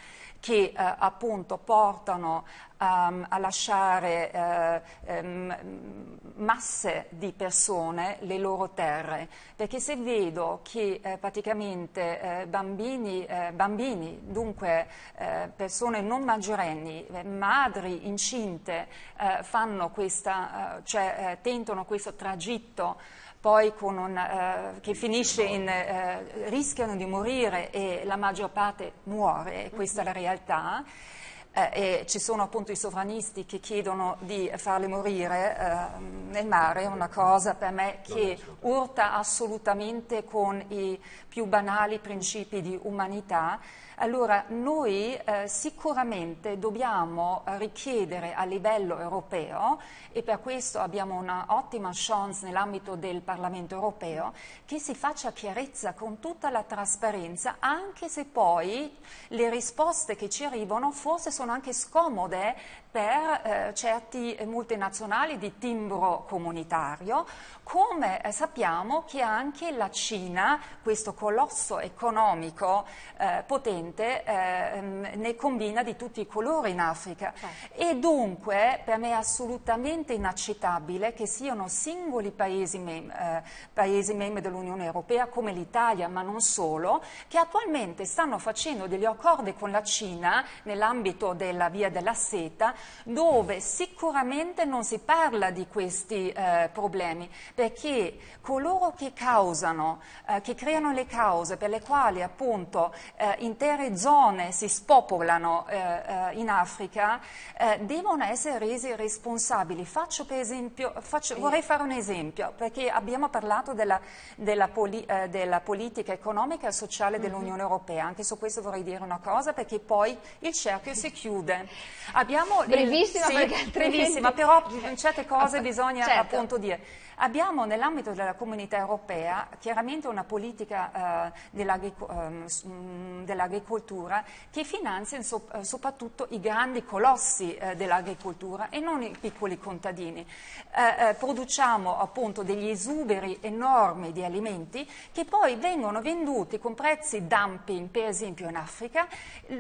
che eh, appunto portano um, a lasciare um, masse di persone le loro terre, perché se vedo che eh, praticamente bambini, bambini, dunque persone non maggiorenni, madri incinte fanno questa, cioè, tentano questo tragitto poi un, uh, che finisce in uh, rischiano di morire e la maggior parte muore, questa è la realtà. Eh, ci sono appunto i sovranisti che chiedono di farle morire eh, nel mare, una cosa per me che urta assolutamente con i più banali principi di umanità. Allora, noi eh, sicuramente dobbiamo richiedere a livello europeo, e per questo abbiamo un'ottima chance nell'ambito del Parlamento europeo, che si faccia chiarezza con tutta la trasparenza, anche se poi le risposte che ci arrivano forse sono anche scomode per eh, certi multinazionali di timbro comunitario, come eh, sappiamo che anche la Cina, questo colosso economico eh, potente, eh, mm, ne combina di tutti i colori in Africa. Certo. E dunque per me è assolutamente inaccettabile che siano singoli paesi, mem eh, paesi membri dell'Unione Europea come l'Italia, ma non solo, che attualmente stanno facendo degli accordi con la Cina nell'ambito della via della seta dove sicuramente non si parla di questi eh, problemi, perché coloro che causano, eh, che creano le cause per le quali appunto eh, intere zone si spopolano eh, eh, in Africa, eh, devono essere resi responsabili. Esempio, faccio, vorrei fare un esempio, perché abbiamo parlato della, della, poli, della politica economica e sociale mhm. dell'Unione Europea, anche su questo vorrei dire una cosa, perché poi il cerchio si chiude. Abbiamo brevissima, sì, perché brevissima, però certe cose bisogna certo. appunto dire. Abbiamo nell'ambito della comunità europea chiaramente una politica eh, dell'agric- ehm, mm, dell'agricoltura che finanzia so- eh, soprattutto i grandi colossi eh, dell'agricoltura e non i piccoli contadini. Eh, eh, produciamo appunto degli esuberi enormi di alimenti che poi vengono venduti con prezzi dumping, per esempio in Africa,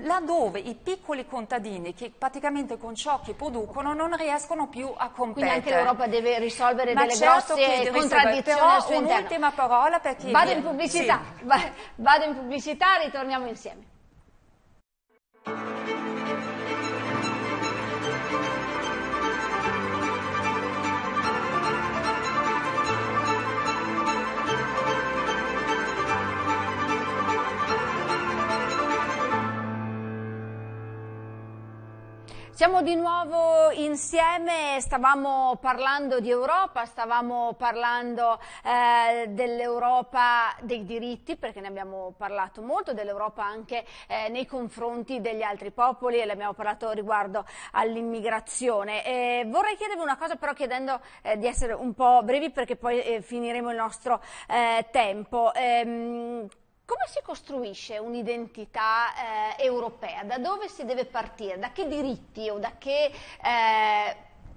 laddove i piccoli contadini che praticamente con ciò che producono non riescono più a competere. Quindi anche l'Europa deve risolvere Ma delle grosse certo, contrasto quindi contraddizione però un'ultima parola perché vado in pubblicità sì. vado in pubblicità ritorniamo insieme Siamo di nuovo insieme, stavamo parlando di Europa, stavamo parlando eh, dell'Europa dei diritti, perché ne abbiamo parlato molto, dell'Europa anche eh, nei confronti degli altri popoli e l'abbiamo parlato riguardo all'immigrazione. Eh, vorrei chiedervi una cosa però chiedendo eh, di essere un po' brevi perché poi eh, finiremo il nostro eh, tempo. Ehm, come si costruisce un'identità eh, europea? Da dove si deve partire? Da che diritti o da che eh,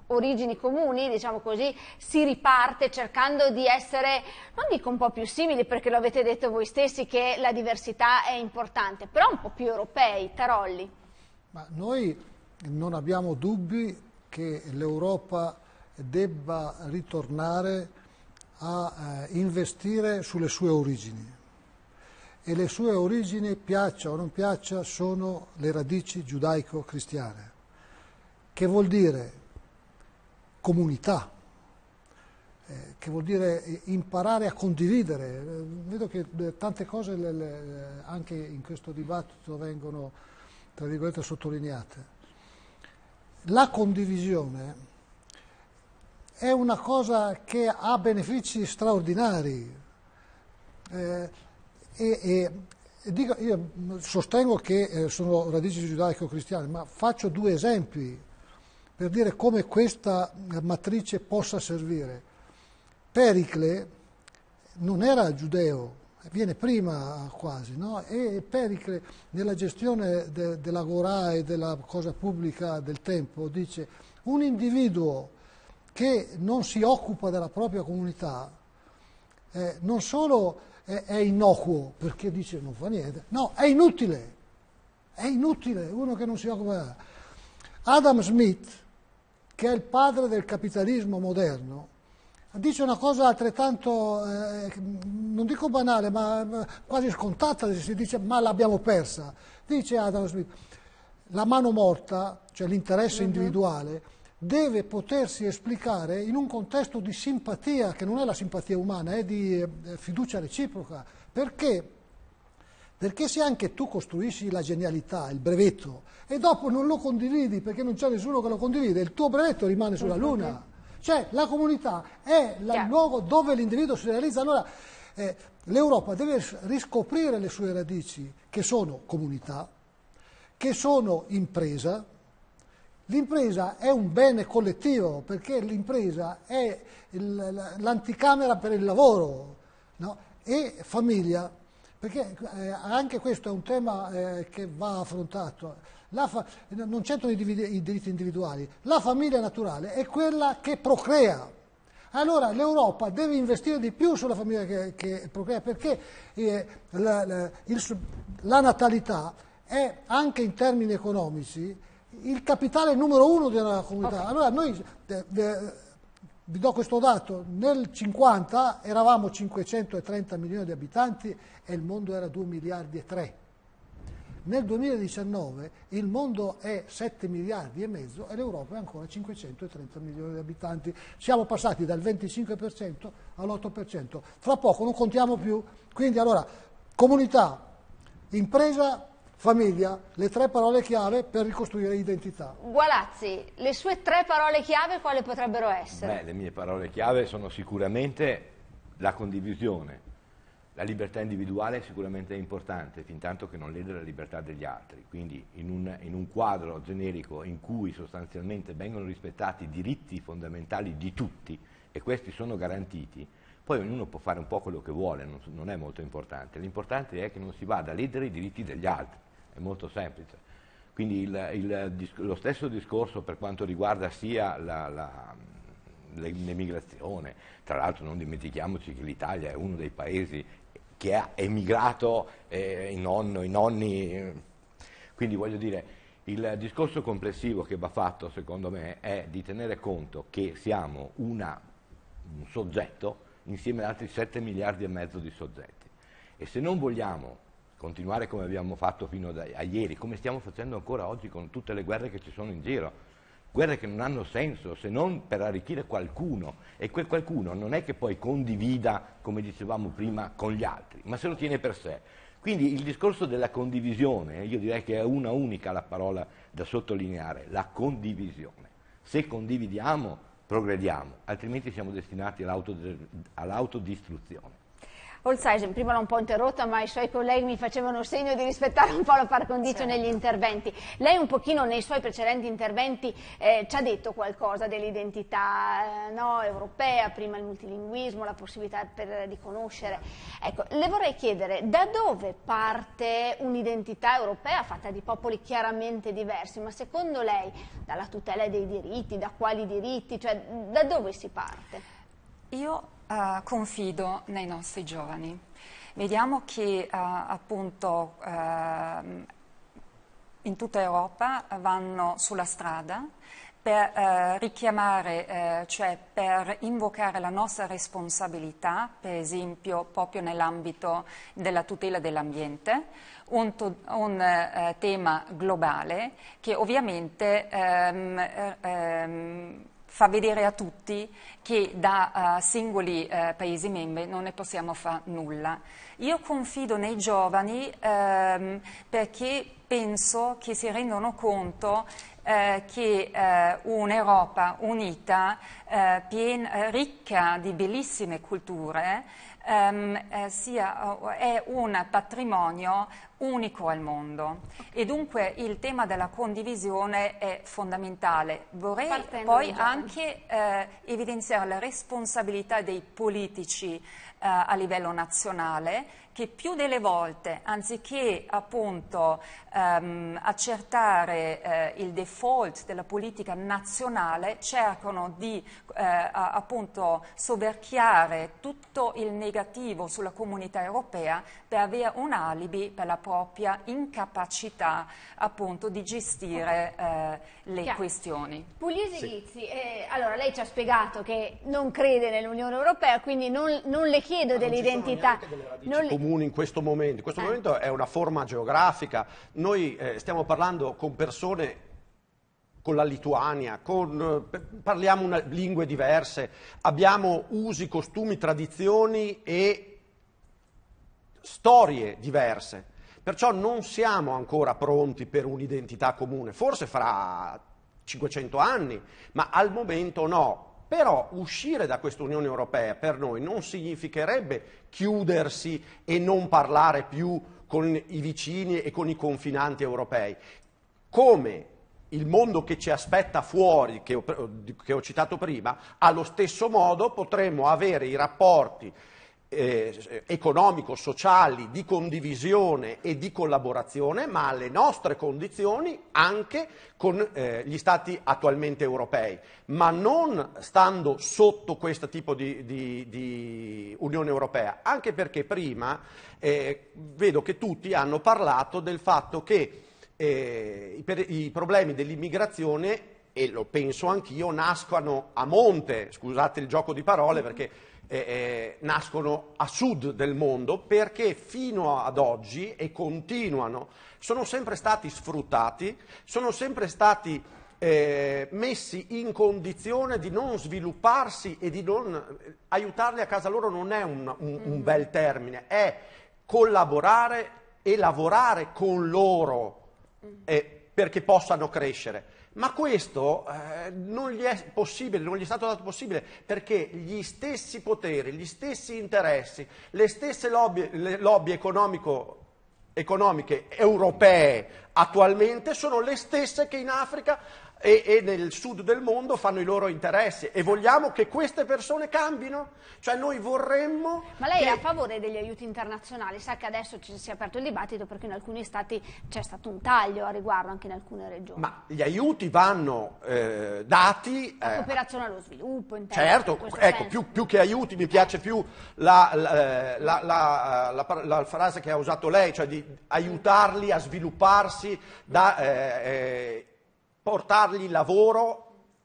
origini comuni, diciamo così, si riparte cercando di essere, non dico un po' più simili perché lo avete detto voi stessi che la diversità è importante, però un po' più europei, Tarolli. Ma noi non abbiamo dubbi che l'Europa debba ritornare a eh, investire sulle sue origini e le sue origini, piaccia o non piaccia, sono le radici giudaico-cristiane, che vuol dire comunità, eh, che vuol dire imparare a condividere. Vedo che eh, tante cose le, le, eh, anche in questo dibattito vengono, tra virgolette, sottolineate. La condivisione è una cosa che ha benefici straordinari. Eh, e, e, dico, io sostengo che eh, sono radici giudaico-cristiane, ma faccio due esempi per dire come questa eh, matrice possa servire. Pericle non era giudeo, viene prima quasi, no? e Pericle nella gestione de, dell'agorà e della cosa pubblica del tempo dice un individuo che non si occupa della propria comunità eh, non solo è, è innocuo, perché dice non fa niente. No, è inutile, è inutile uno che non si occupa. Adam Smith, che è il padre del capitalismo moderno, dice una cosa altrettanto, eh, non dico banale, ma quasi scontata, si dice ma l'abbiamo persa. Dice Adam Smith, la mano morta, cioè l'interesse mm-hmm. individuale, deve potersi esplicare in un contesto di simpatia, che non è la simpatia umana, è di eh, fiducia reciproca. Perché? Perché se anche tu costruisci la genialità, il brevetto, e dopo non lo condividi perché non c'è nessuno che lo condivide, il tuo brevetto rimane sulla luna. Cioè la comunità è il luogo dove l'individuo si realizza. Allora eh, l'Europa deve riscoprire le sue radici, che sono comunità, che sono impresa, L'impresa è un bene collettivo perché l'impresa è l'anticamera per il lavoro no? e famiglia, perché eh, anche questo è un tema eh, che va affrontato. non c'entrano i, i diritti individuali, la famiglia naturale è quella che procrea. Allora l'Europa deve investire di più sulla famiglia che, che procrea perché eh, la, la, il, la natalità è anche in termini economici il capitale numero uno di una comunità. Okay. Allora noi, de, de, vi do questo dato, nel 50 eravamo 530 milioni di abitanti e il mondo era 2 miliardi e 3. Nel 2019 il mondo è 7 miliardi e mezzo e l'Europa è ancora 530 milioni di abitanti. Siamo passati dal 25% all'8%. Fra poco non contiamo più. Quindi allora comunità, impresa, famiglia, le tre parole chiave per ricostruire identità. Gualazzi, le sue tre parole chiave quali potrebbero essere? Beh, le mie parole chiave sono sicuramente la condivisione. La libertà individuale è sicuramente importante, fin tanto che non lede la libertà degli altri. Quindi in un, in un quadro generico in cui sostanzialmente vengono rispettati i diritti fondamentali di tutti, e questi sono garantiti, poi ognuno può fare un po' quello che vuole, non, non, è molto importante. L'importante è che non si vada a ledere i diritti degli altri è molto semplice. Quindi il, il, lo stesso discorso per quanto riguarda sia la, la, l'emigrazione, tra l'altro non dimentichiamoci che l'Italia è uno dei paesi che ha emigrato eh, i, nonno, i nonni, quindi voglio dire il discorso complessivo che va fatto secondo me è di tenere conto che siamo una, un soggetto insieme ad altri 7 miliardi e mezzo di soggetti e se non vogliamo continuare come abbiamo fatto fino a ieri, come stiamo facendo ancora oggi con tutte le guerre che ci sono in giro. Guerre che non hanno senso se non per arricchire qualcuno e quel qualcuno non è che poi condivida, come dicevamo prima, con gli altri, ma se lo tiene per sé. Quindi il discorso della condivisione, eh, io direi che è una unica la parola da sottolineare, la condivisione. Se condividiamo, progrediamo, altrimenti siamo destinati all'autodistruzione. Holzhausen, prima l'ho un po' interrotta, ma i suoi colleghi mi facevano segno di rispettare un po' la par condicio certo. negli interventi. Lei un pochino nei suoi precedenti interventi eh, ci ha detto qualcosa dell'identità eh, no, europea, prima il multilinguismo, la possibilità per, di conoscere. Ecco, le vorrei chiedere da dove parte un'identità europea fatta di popoli chiaramente diversi, ma secondo lei dalla tutela dei diritti, da quali diritti, cioè da dove si parte? Io uh, confido nei nostri giovani. Vediamo che uh, appunto ehm, in tutta Europa vanno sulla strada per eh, richiamare, eh, cioè per invocare la nostra responsabilità, per esempio proprio nell'ambito della tutela dell'ambiente, un, un eh, tema globale che ovviamente ehm, er, ehm, fa vedere a tutti che da uh, singoli uh, Paesi membri non ne possiamo fare nulla. Io confido nei giovani ehm, perché penso che si rendano conto eh, che eh, un'Europa unita, eh, pien, eh, ricca di bellissime culture, ehm, eh, sia, è un patrimonio unico al mondo e dunque il tema della condivisione è fondamentale. Vorrei Partendo poi anche eh, evidenziare la responsabilità dei politici eh, a livello nazionale che più delle volte, anziché appunto, ehm, accertare eh, il default della politica nazionale, cercano di eh, appunto, soverchiare tutto il negativo sulla comunità europea per avere un alibi per la propria incapacità appunto, di gestire eh, le Chiaro. questioni. Pugliese sì. Ghizzi, eh, allora lei ci ha spiegato che non crede nell'Unione Europea, quindi non, non le chiedo dell'identità comune in questo momento. In questo eh. momento è una forma geografica. Noi eh, stiamo parlando con persone con la Lituania, con, eh, parliamo una, lingue diverse, abbiamo usi, costumi, tradizioni e storie diverse. Perciò non siamo ancora pronti per un'identità comune, forse fra 500 anni, ma al momento no. Però uscire da questa Unione Europea per noi non significherebbe chiudersi e non parlare più con i vicini e con i confinanti europei. Come il mondo che ci aspetta fuori, che ho, che ho citato prima, allo stesso modo potremmo avere i rapporti eh, economico, sociali, di condivisione e di collaborazione, ma alle nostre condizioni anche con eh, gli Stati attualmente europei, ma non stando sotto questo tipo di, di, di Unione Europea, anche perché prima eh, vedo che tutti hanno parlato del fatto che eh, i, per, i problemi dell'immigrazione, e lo penso anch'io, nascono a monte, scusate il gioco di parole perché eh, eh, nascono a sud del mondo perché fino ad oggi e continuano, sono sempre stati sfruttati, sono sempre stati eh, messi in condizione di non svilupparsi e di non eh, aiutarli a casa loro non è un, un, un mm-hmm. bel termine, è collaborare e lavorare con loro mm. eh, perché possano crescere. Ma questo eh, non gli è possibile, non gli è stato dato possibile perché gli stessi poteri, gli stessi interessi, le stesse lobby, le lobby economiche europee attualmente sono le stesse che in Africa e, e, nel sud del mondo fanno i loro interessi e vogliamo che queste persone cambino? Cioè noi vorremmo... Ma lei che... è a favore degli aiuti internazionali? Sa che adesso ci si è aperto il dibattito perché in alcuni stati c'è stato un taglio a riguardo anche in alcune regioni. Ma gli aiuti vanno eh, dati... La eh, cooperazione eh, allo sviluppo, interno, Certo, ecco, più, più, che aiuti mi piace più la, la, eh, la, la, frase che ha usato lei, cioè di aiutarli a svilupparsi da... Eh, eh portargli lavoro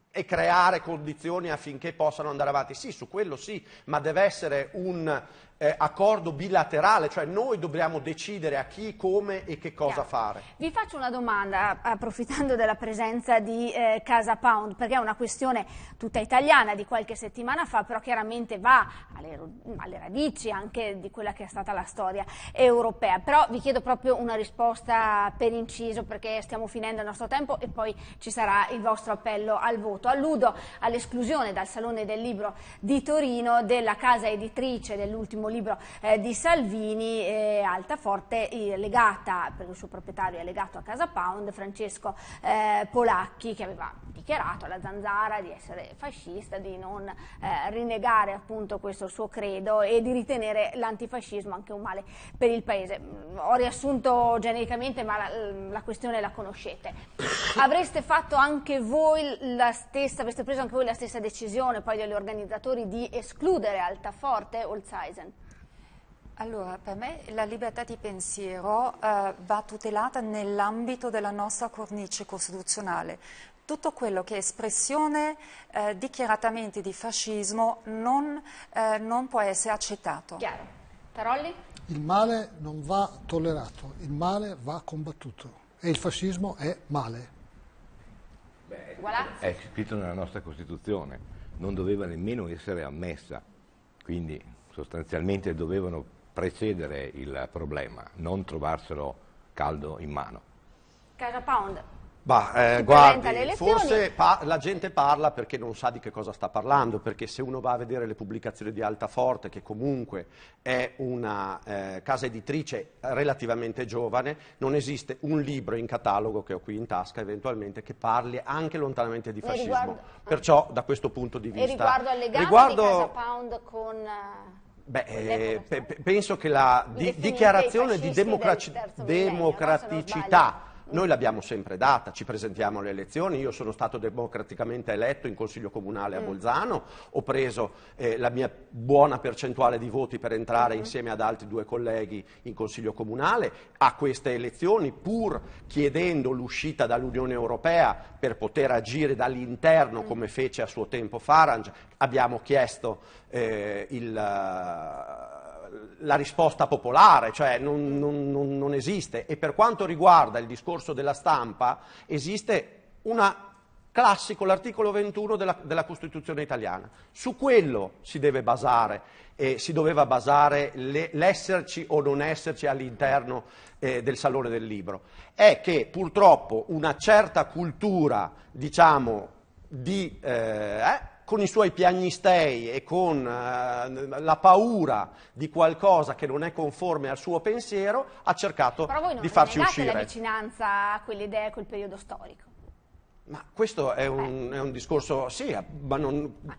e creare condizioni affinché possano andare avanti. Sì, su quello sì, ma deve essere un eh, accordo bilaterale, cioè noi dobbiamo decidere a chi, come e che cosa Chiaro. fare. Vi faccio una domanda, approfittando della presenza di eh, Casa Pound, perché è una questione tutta italiana di qualche settimana fa, però chiaramente va alle, alle radici anche di quella che è stata la storia europea. Però vi chiedo proprio una risposta per inciso, perché stiamo finendo il nostro tempo e poi ci sarà il vostro appello al voto. Alludo all'esclusione dal Salone del Libro di Torino della casa editrice dell'ultimo primo libro eh, di Salvini, eh, Altaforte eh, legata, per il suo proprietario è legato a Casa Pound, Francesco eh, Polacchi che aveva dichiarato alla zanzara di essere fascista, di non eh, rinnegare appunto questo suo credo e di ritenere l'antifascismo anche un male per il paese. Mm, ho riassunto genericamente ma la, mm, la questione la conoscete. Avreste fatto anche voi la stessa, avreste preso anche voi la stessa decisione poi degli organizzatori di escludere Altaforte Olsaisen? Allora, per me la libertà di pensiero eh, va tutelata nell'ambito della nostra cornice costituzionale. Tutto quello che è espressione eh, dichiaratamente di fascismo non, eh, non può essere accettato. Chiaro. Tarolli? Il male non va tollerato, il male va combattuto e il fascismo è male. Beh, voilà. È scritto nella nostra Costituzione, non doveva nemmeno essere ammessa, quindi sostanzialmente dovevano precedere il problema, non trovarselo caldo in mano. Casa Pound. Bah, eh, guardi, forse la gente parla perché non sa di che cosa sta parlando, perché se uno va a vedere le pubblicazioni di Altaforte, che comunque è una eh, casa editrice relativamente giovane, non esiste un libro in catalogo che ho qui in tasca eventualmente che parli anche lontanamente di fascismo. Riguardo, Perciò da questo punto di vista... E riguardo al legame riguardo... di Casa Pound con... Eh, Beh, eh, penso che la di dichiarazione di democratic democraticità noi l'abbiamo sempre data, ci presentiamo alle elezioni, io sono stato democraticamente eletto in Consiglio Comunale a mm. Bolzano, ho preso eh, la mia buona percentuale di voti per entrare mm-hmm. insieme ad altri due colleghi in Consiglio Comunale, a queste elezioni pur chiedendo l'uscita dall'Unione Europea per poter agire dall'interno mm. come fece a suo tempo Farage, abbiamo chiesto eh, il la risposta popolare, cioè non, non, non esiste. E per quanto riguarda il discorso della stampa, esiste una classico l'articolo 21 della, della, Costituzione italiana. Su quello si deve basare e si doveva basare le, l'esserci o non esserci all'interno eh, del Salone del Libro. È che purtroppo una certa cultura, diciamo, di... Eh, eh con i suoi piagnistei e con eh, la paura di qualcosa che non è conforme al suo pensiero, ha cercato di farci uscire. Però voi non la vicinanza a quelle idee, a quel periodo storico. Ma questo è un, eh. è un discorso, sì, eh, ma non... Ma,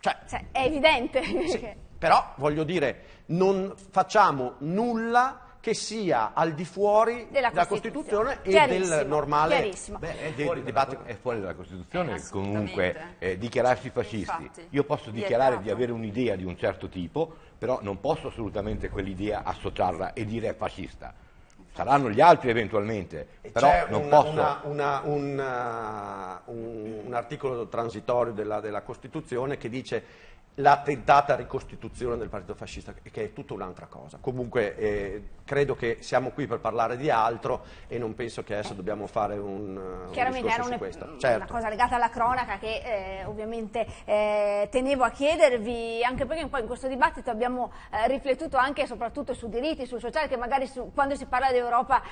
cioè, cioè, è evidente. Sì, però, voglio dire, non facciamo nulla che sia al di fuori della, della Costituzione, Costituzione e del normale Beh, è, eh, fuori dibattito, è fuori dalla Costituzione eh, comunque eh, dichiararsi fascisti. Infatti, Io posso esatto. dichiarare di avere un'idea di un certo tipo, però non posso assolutamente quell'idea associarla e dire fascista. Saranno gli altri eventualmente, però C'è non una, posso. Una, una, un, eh, un, un, articolo transitorio della, della Costituzione che dice la tentata ricostituzione del partito fascista, che è tutta un'altra cosa. Comunque eh, credo che siamo qui per parlare di altro e non penso che adesso eh. dobbiamo fare un, eh, un Chiaramente era un, una certo. cosa legata alla cronaca che eh, ovviamente eh, tenevo a chiedervi, anche perché poi in questo dibattito abbiamo eh, riflettuto anche e soprattutto su diritti, sul sociale, che magari su, quando si parla di Europa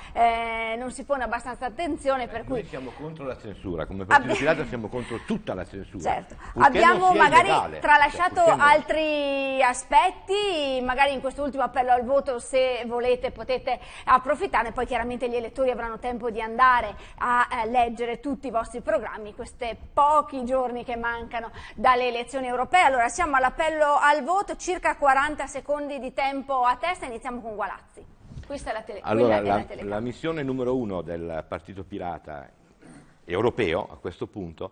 non si pone abbastanza attenzione. Beh, noi cui... siamo contro la censura, come partito Abbi... di siamo contro tutta la censura. Certo. Abbiamo magari tralasciato sottolineato altri aspetti, magari in questo ultimo appello al voto se volete potete approfittarne, poi chiaramente gli elettori avranno tempo di andare a eh, leggere tutti i vostri programmi, questi pochi giorni che mancano dalle elezioni europee. Allora siamo all'appello al voto, circa 40 secondi di tempo a testa, iniziamo con Gualazzi. Questa è la, tele- allora, la, la, la missione numero uno del Partito Pirata europeo a questo punto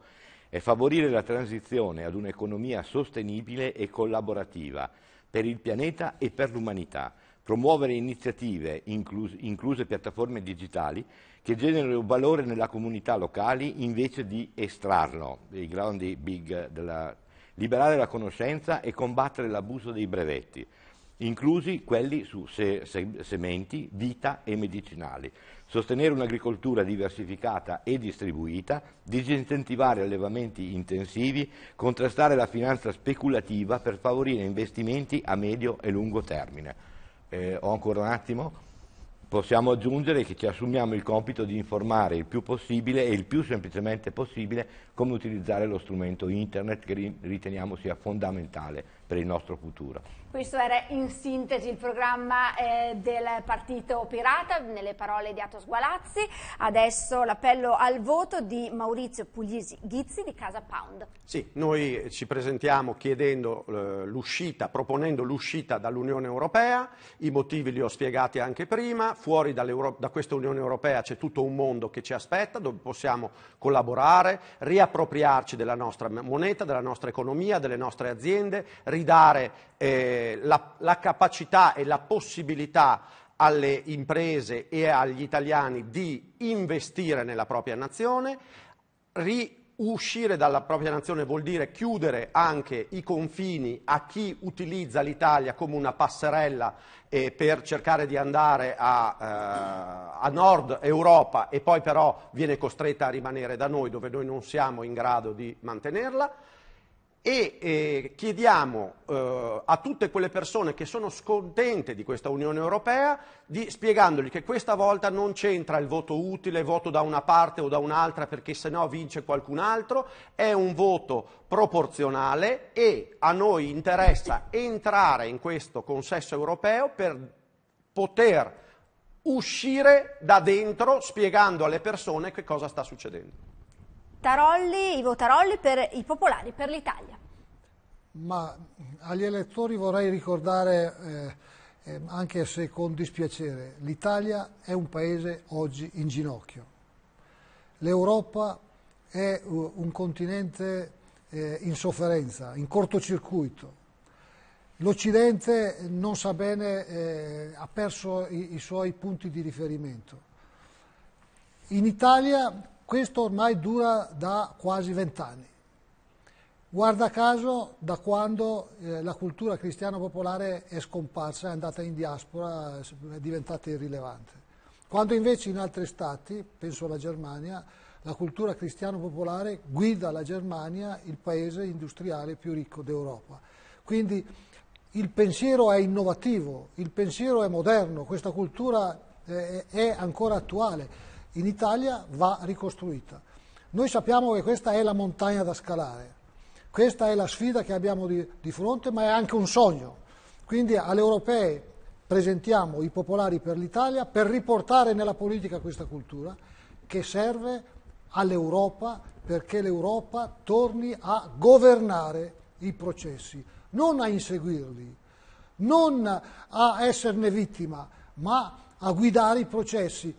e favorire la transizione ad un'economia sostenibile e collaborativa per il pianeta e per l'umanità, promuovere iniziative, incluse piattaforme digitali, che generino valore nella comunità locali invece di estrarlo, i grandi big, della, liberare la conoscenza e combattere l'abuso dei brevetti, inclusi quelli su se, se, sementi, vita e medicinali sostenere un'agricoltura diversificata e distribuita, disincentivare allevamenti intensivi, contrastare la finanza speculativa per favorire investimenti a medio e lungo termine. Eh, ho ancora un attimo? Possiamo aggiungere che ci assumiamo il compito di informare il più possibile e il più semplicemente possibile come utilizzare lo strumento internet che riteniamo sia fondamentale per il nostro futuro. Questo era in sintesi il programma eh, del Partito Pirata, nelle parole di Atos Gualazzi. Adesso l'appello al voto di Maurizio Puglisi Ghizzi di Casa Pound. Sì, noi ci presentiamo chiedendo eh, l'uscita, proponendo l'uscita dall'Unione Europea, i motivi li ho spiegati anche prima, fuori da questa Unione Europea c'è tutto un mondo che ci aspetta, dove possiamo collaborare, riappropriarci della nostra moneta, della nostra economia, delle nostre aziende, ridare... Eh, dare la, la capacità e la possibilità alle imprese e agli italiani di investire nella propria nazione, riuscire dalla propria nazione vuol dire chiudere anche i confini a chi utilizza l'Italia come una passerella eh, per cercare di andare a, eh, a, nord Europa e poi però viene costretta a rimanere da noi dove noi non siamo in grado di mantenerla e eh, chiediamo eh, a tutte quelle persone che sono scontente di questa Unione Europea di, spiegandogli che questa volta non c'entra il voto utile, voto da una parte o da un'altra perché se no vince qualcun altro, è un voto proporzionale e a noi interessa entrare in questo consesso europeo per poter uscire da dentro spiegando alle persone che cosa sta succedendo. Tarolli, Ivo Tarolli per i Popolari, per l'Italia. Ma agli elettori vorrei ricordare, eh, eh, anche se con dispiacere, l'Italia è un paese oggi in ginocchio. L'Europa è eh, un continente eh, in sofferenza, in cortocircuito. L'Occidente non sa bene, eh, ha perso i, i suoi punti di riferimento. In Italia questo ormai dura da quasi vent'anni. Guarda caso da quando eh, la cultura cristiana popolare è scomparsa, è andata in diaspora, è diventata irrilevante. Quando invece in altri stati, penso alla Germania, la cultura cristiano popolare guida la Germania, il paese industriale più ricco d'Europa. Quindi il pensiero è innovativo, il pensiero è moderno, questa cultura eh, è ancora attuale in Italia va ricostruita. Noi sappiamo che questa è la montagna da scalare, questa è la sfida che abbiamo di, di fronte, ma è anche un sogno. Quindi alle europee presentiamo i popolari per l'Italia per riportare nella politica questa cultura che serve all'Europa perché l'Europa torni a governare i processi, non a inseguirli, non a esserne vittima, ma a guidare i processi,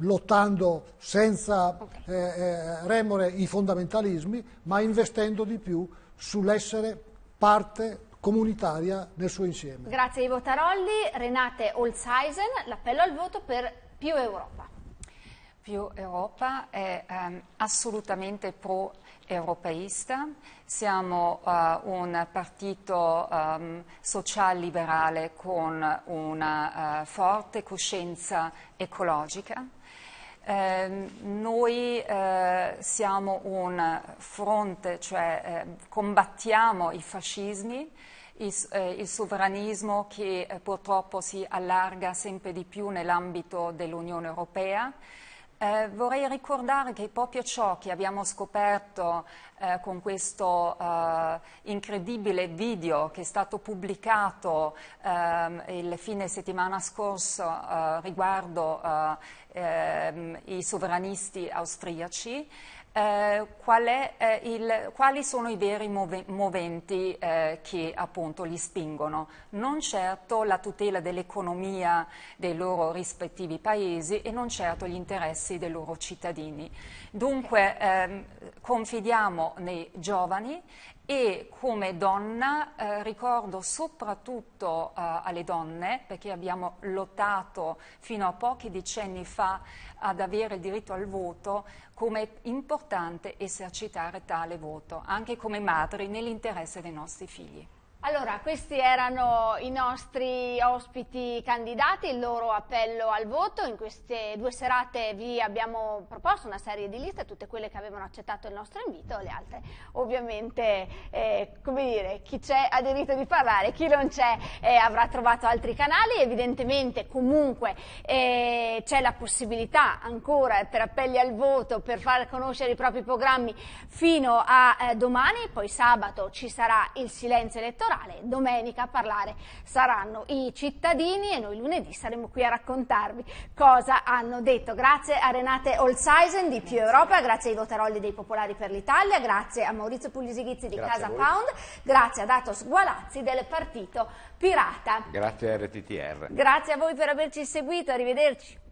lottando senza okay. Eh, eh, remore i fondamentalismi, ma investendo di più sull'essere parte comunitaria nel suo insieme. Grazie Ivo Tarolli, Renate Olsheisen, l'appello al voto per più Europa. Più Europa è ehm, assolutamente pro-europeista, siamo eh, un partito ehm, social-liberale con una eh, forte coscienza ecologica Ehm, noi eh, siamo un fronte, cioè eh, combattiamo i fascismi, il, eh, il sovranismo che eh, purtroppo si allarga sempre di più nell'ambito dell'Unione Europea. Eh, vorrei ricordare che proprio ciò che abbiamo scoperto eh, con questo eh, incredibile video che è stato pubblicato eh, il fine settimana scorso eh, riguardo eh, ehm, i sovranisti austriaci. Eh, qual è, il, quali sono i veri moventi che appunto li spingono? Non certo la tutela dell'economia dei loro rispettivi paesi e non certo gli interessi dei loro cittadini. Dunque ehm, confidiamo nei giovani e come donna eh, ricordo soprattutto eh, alle donne, perché abbiamo lottato fino a pochi decenni fa ad avere il diritto al voto, come è importante esercitare tale voto, anche come madri nell'interesse dei nostri figli. Allora, questi erano i nostri ospiti candidati, il loro appello al voto. In queste due serate vi abbiamo proposto una serie di liste, tutte quelle che avevano accettato il nostro invito, le altre ovviamente, eh, come dire, chi c'è ha diritto di parlare, chi non c'è eh, avrà trovato altri canali. Evidentemente, comunque, eh, c'è la possibilità ancora per appelli al voto, per far conoscere i propri programmi fino a eh, domani, poi sabato ci sarà il silenzio elettorale Natale. Domenica a parlare saranno i cittadini e noi lunedì saremo qui a raccontarvi cosa hanno detto. Grazie a Renate Olseisen di Più Europa, grazie ai Voterolli dei Popolari per l'Italia, grazie a Maurizio Puglisighizzi di grazie Casa Pound, grazie ad Atos Gualazzi del Partito Pirata. Grazie a RTTR. Grazie a voi per averci seguito, arrivederci.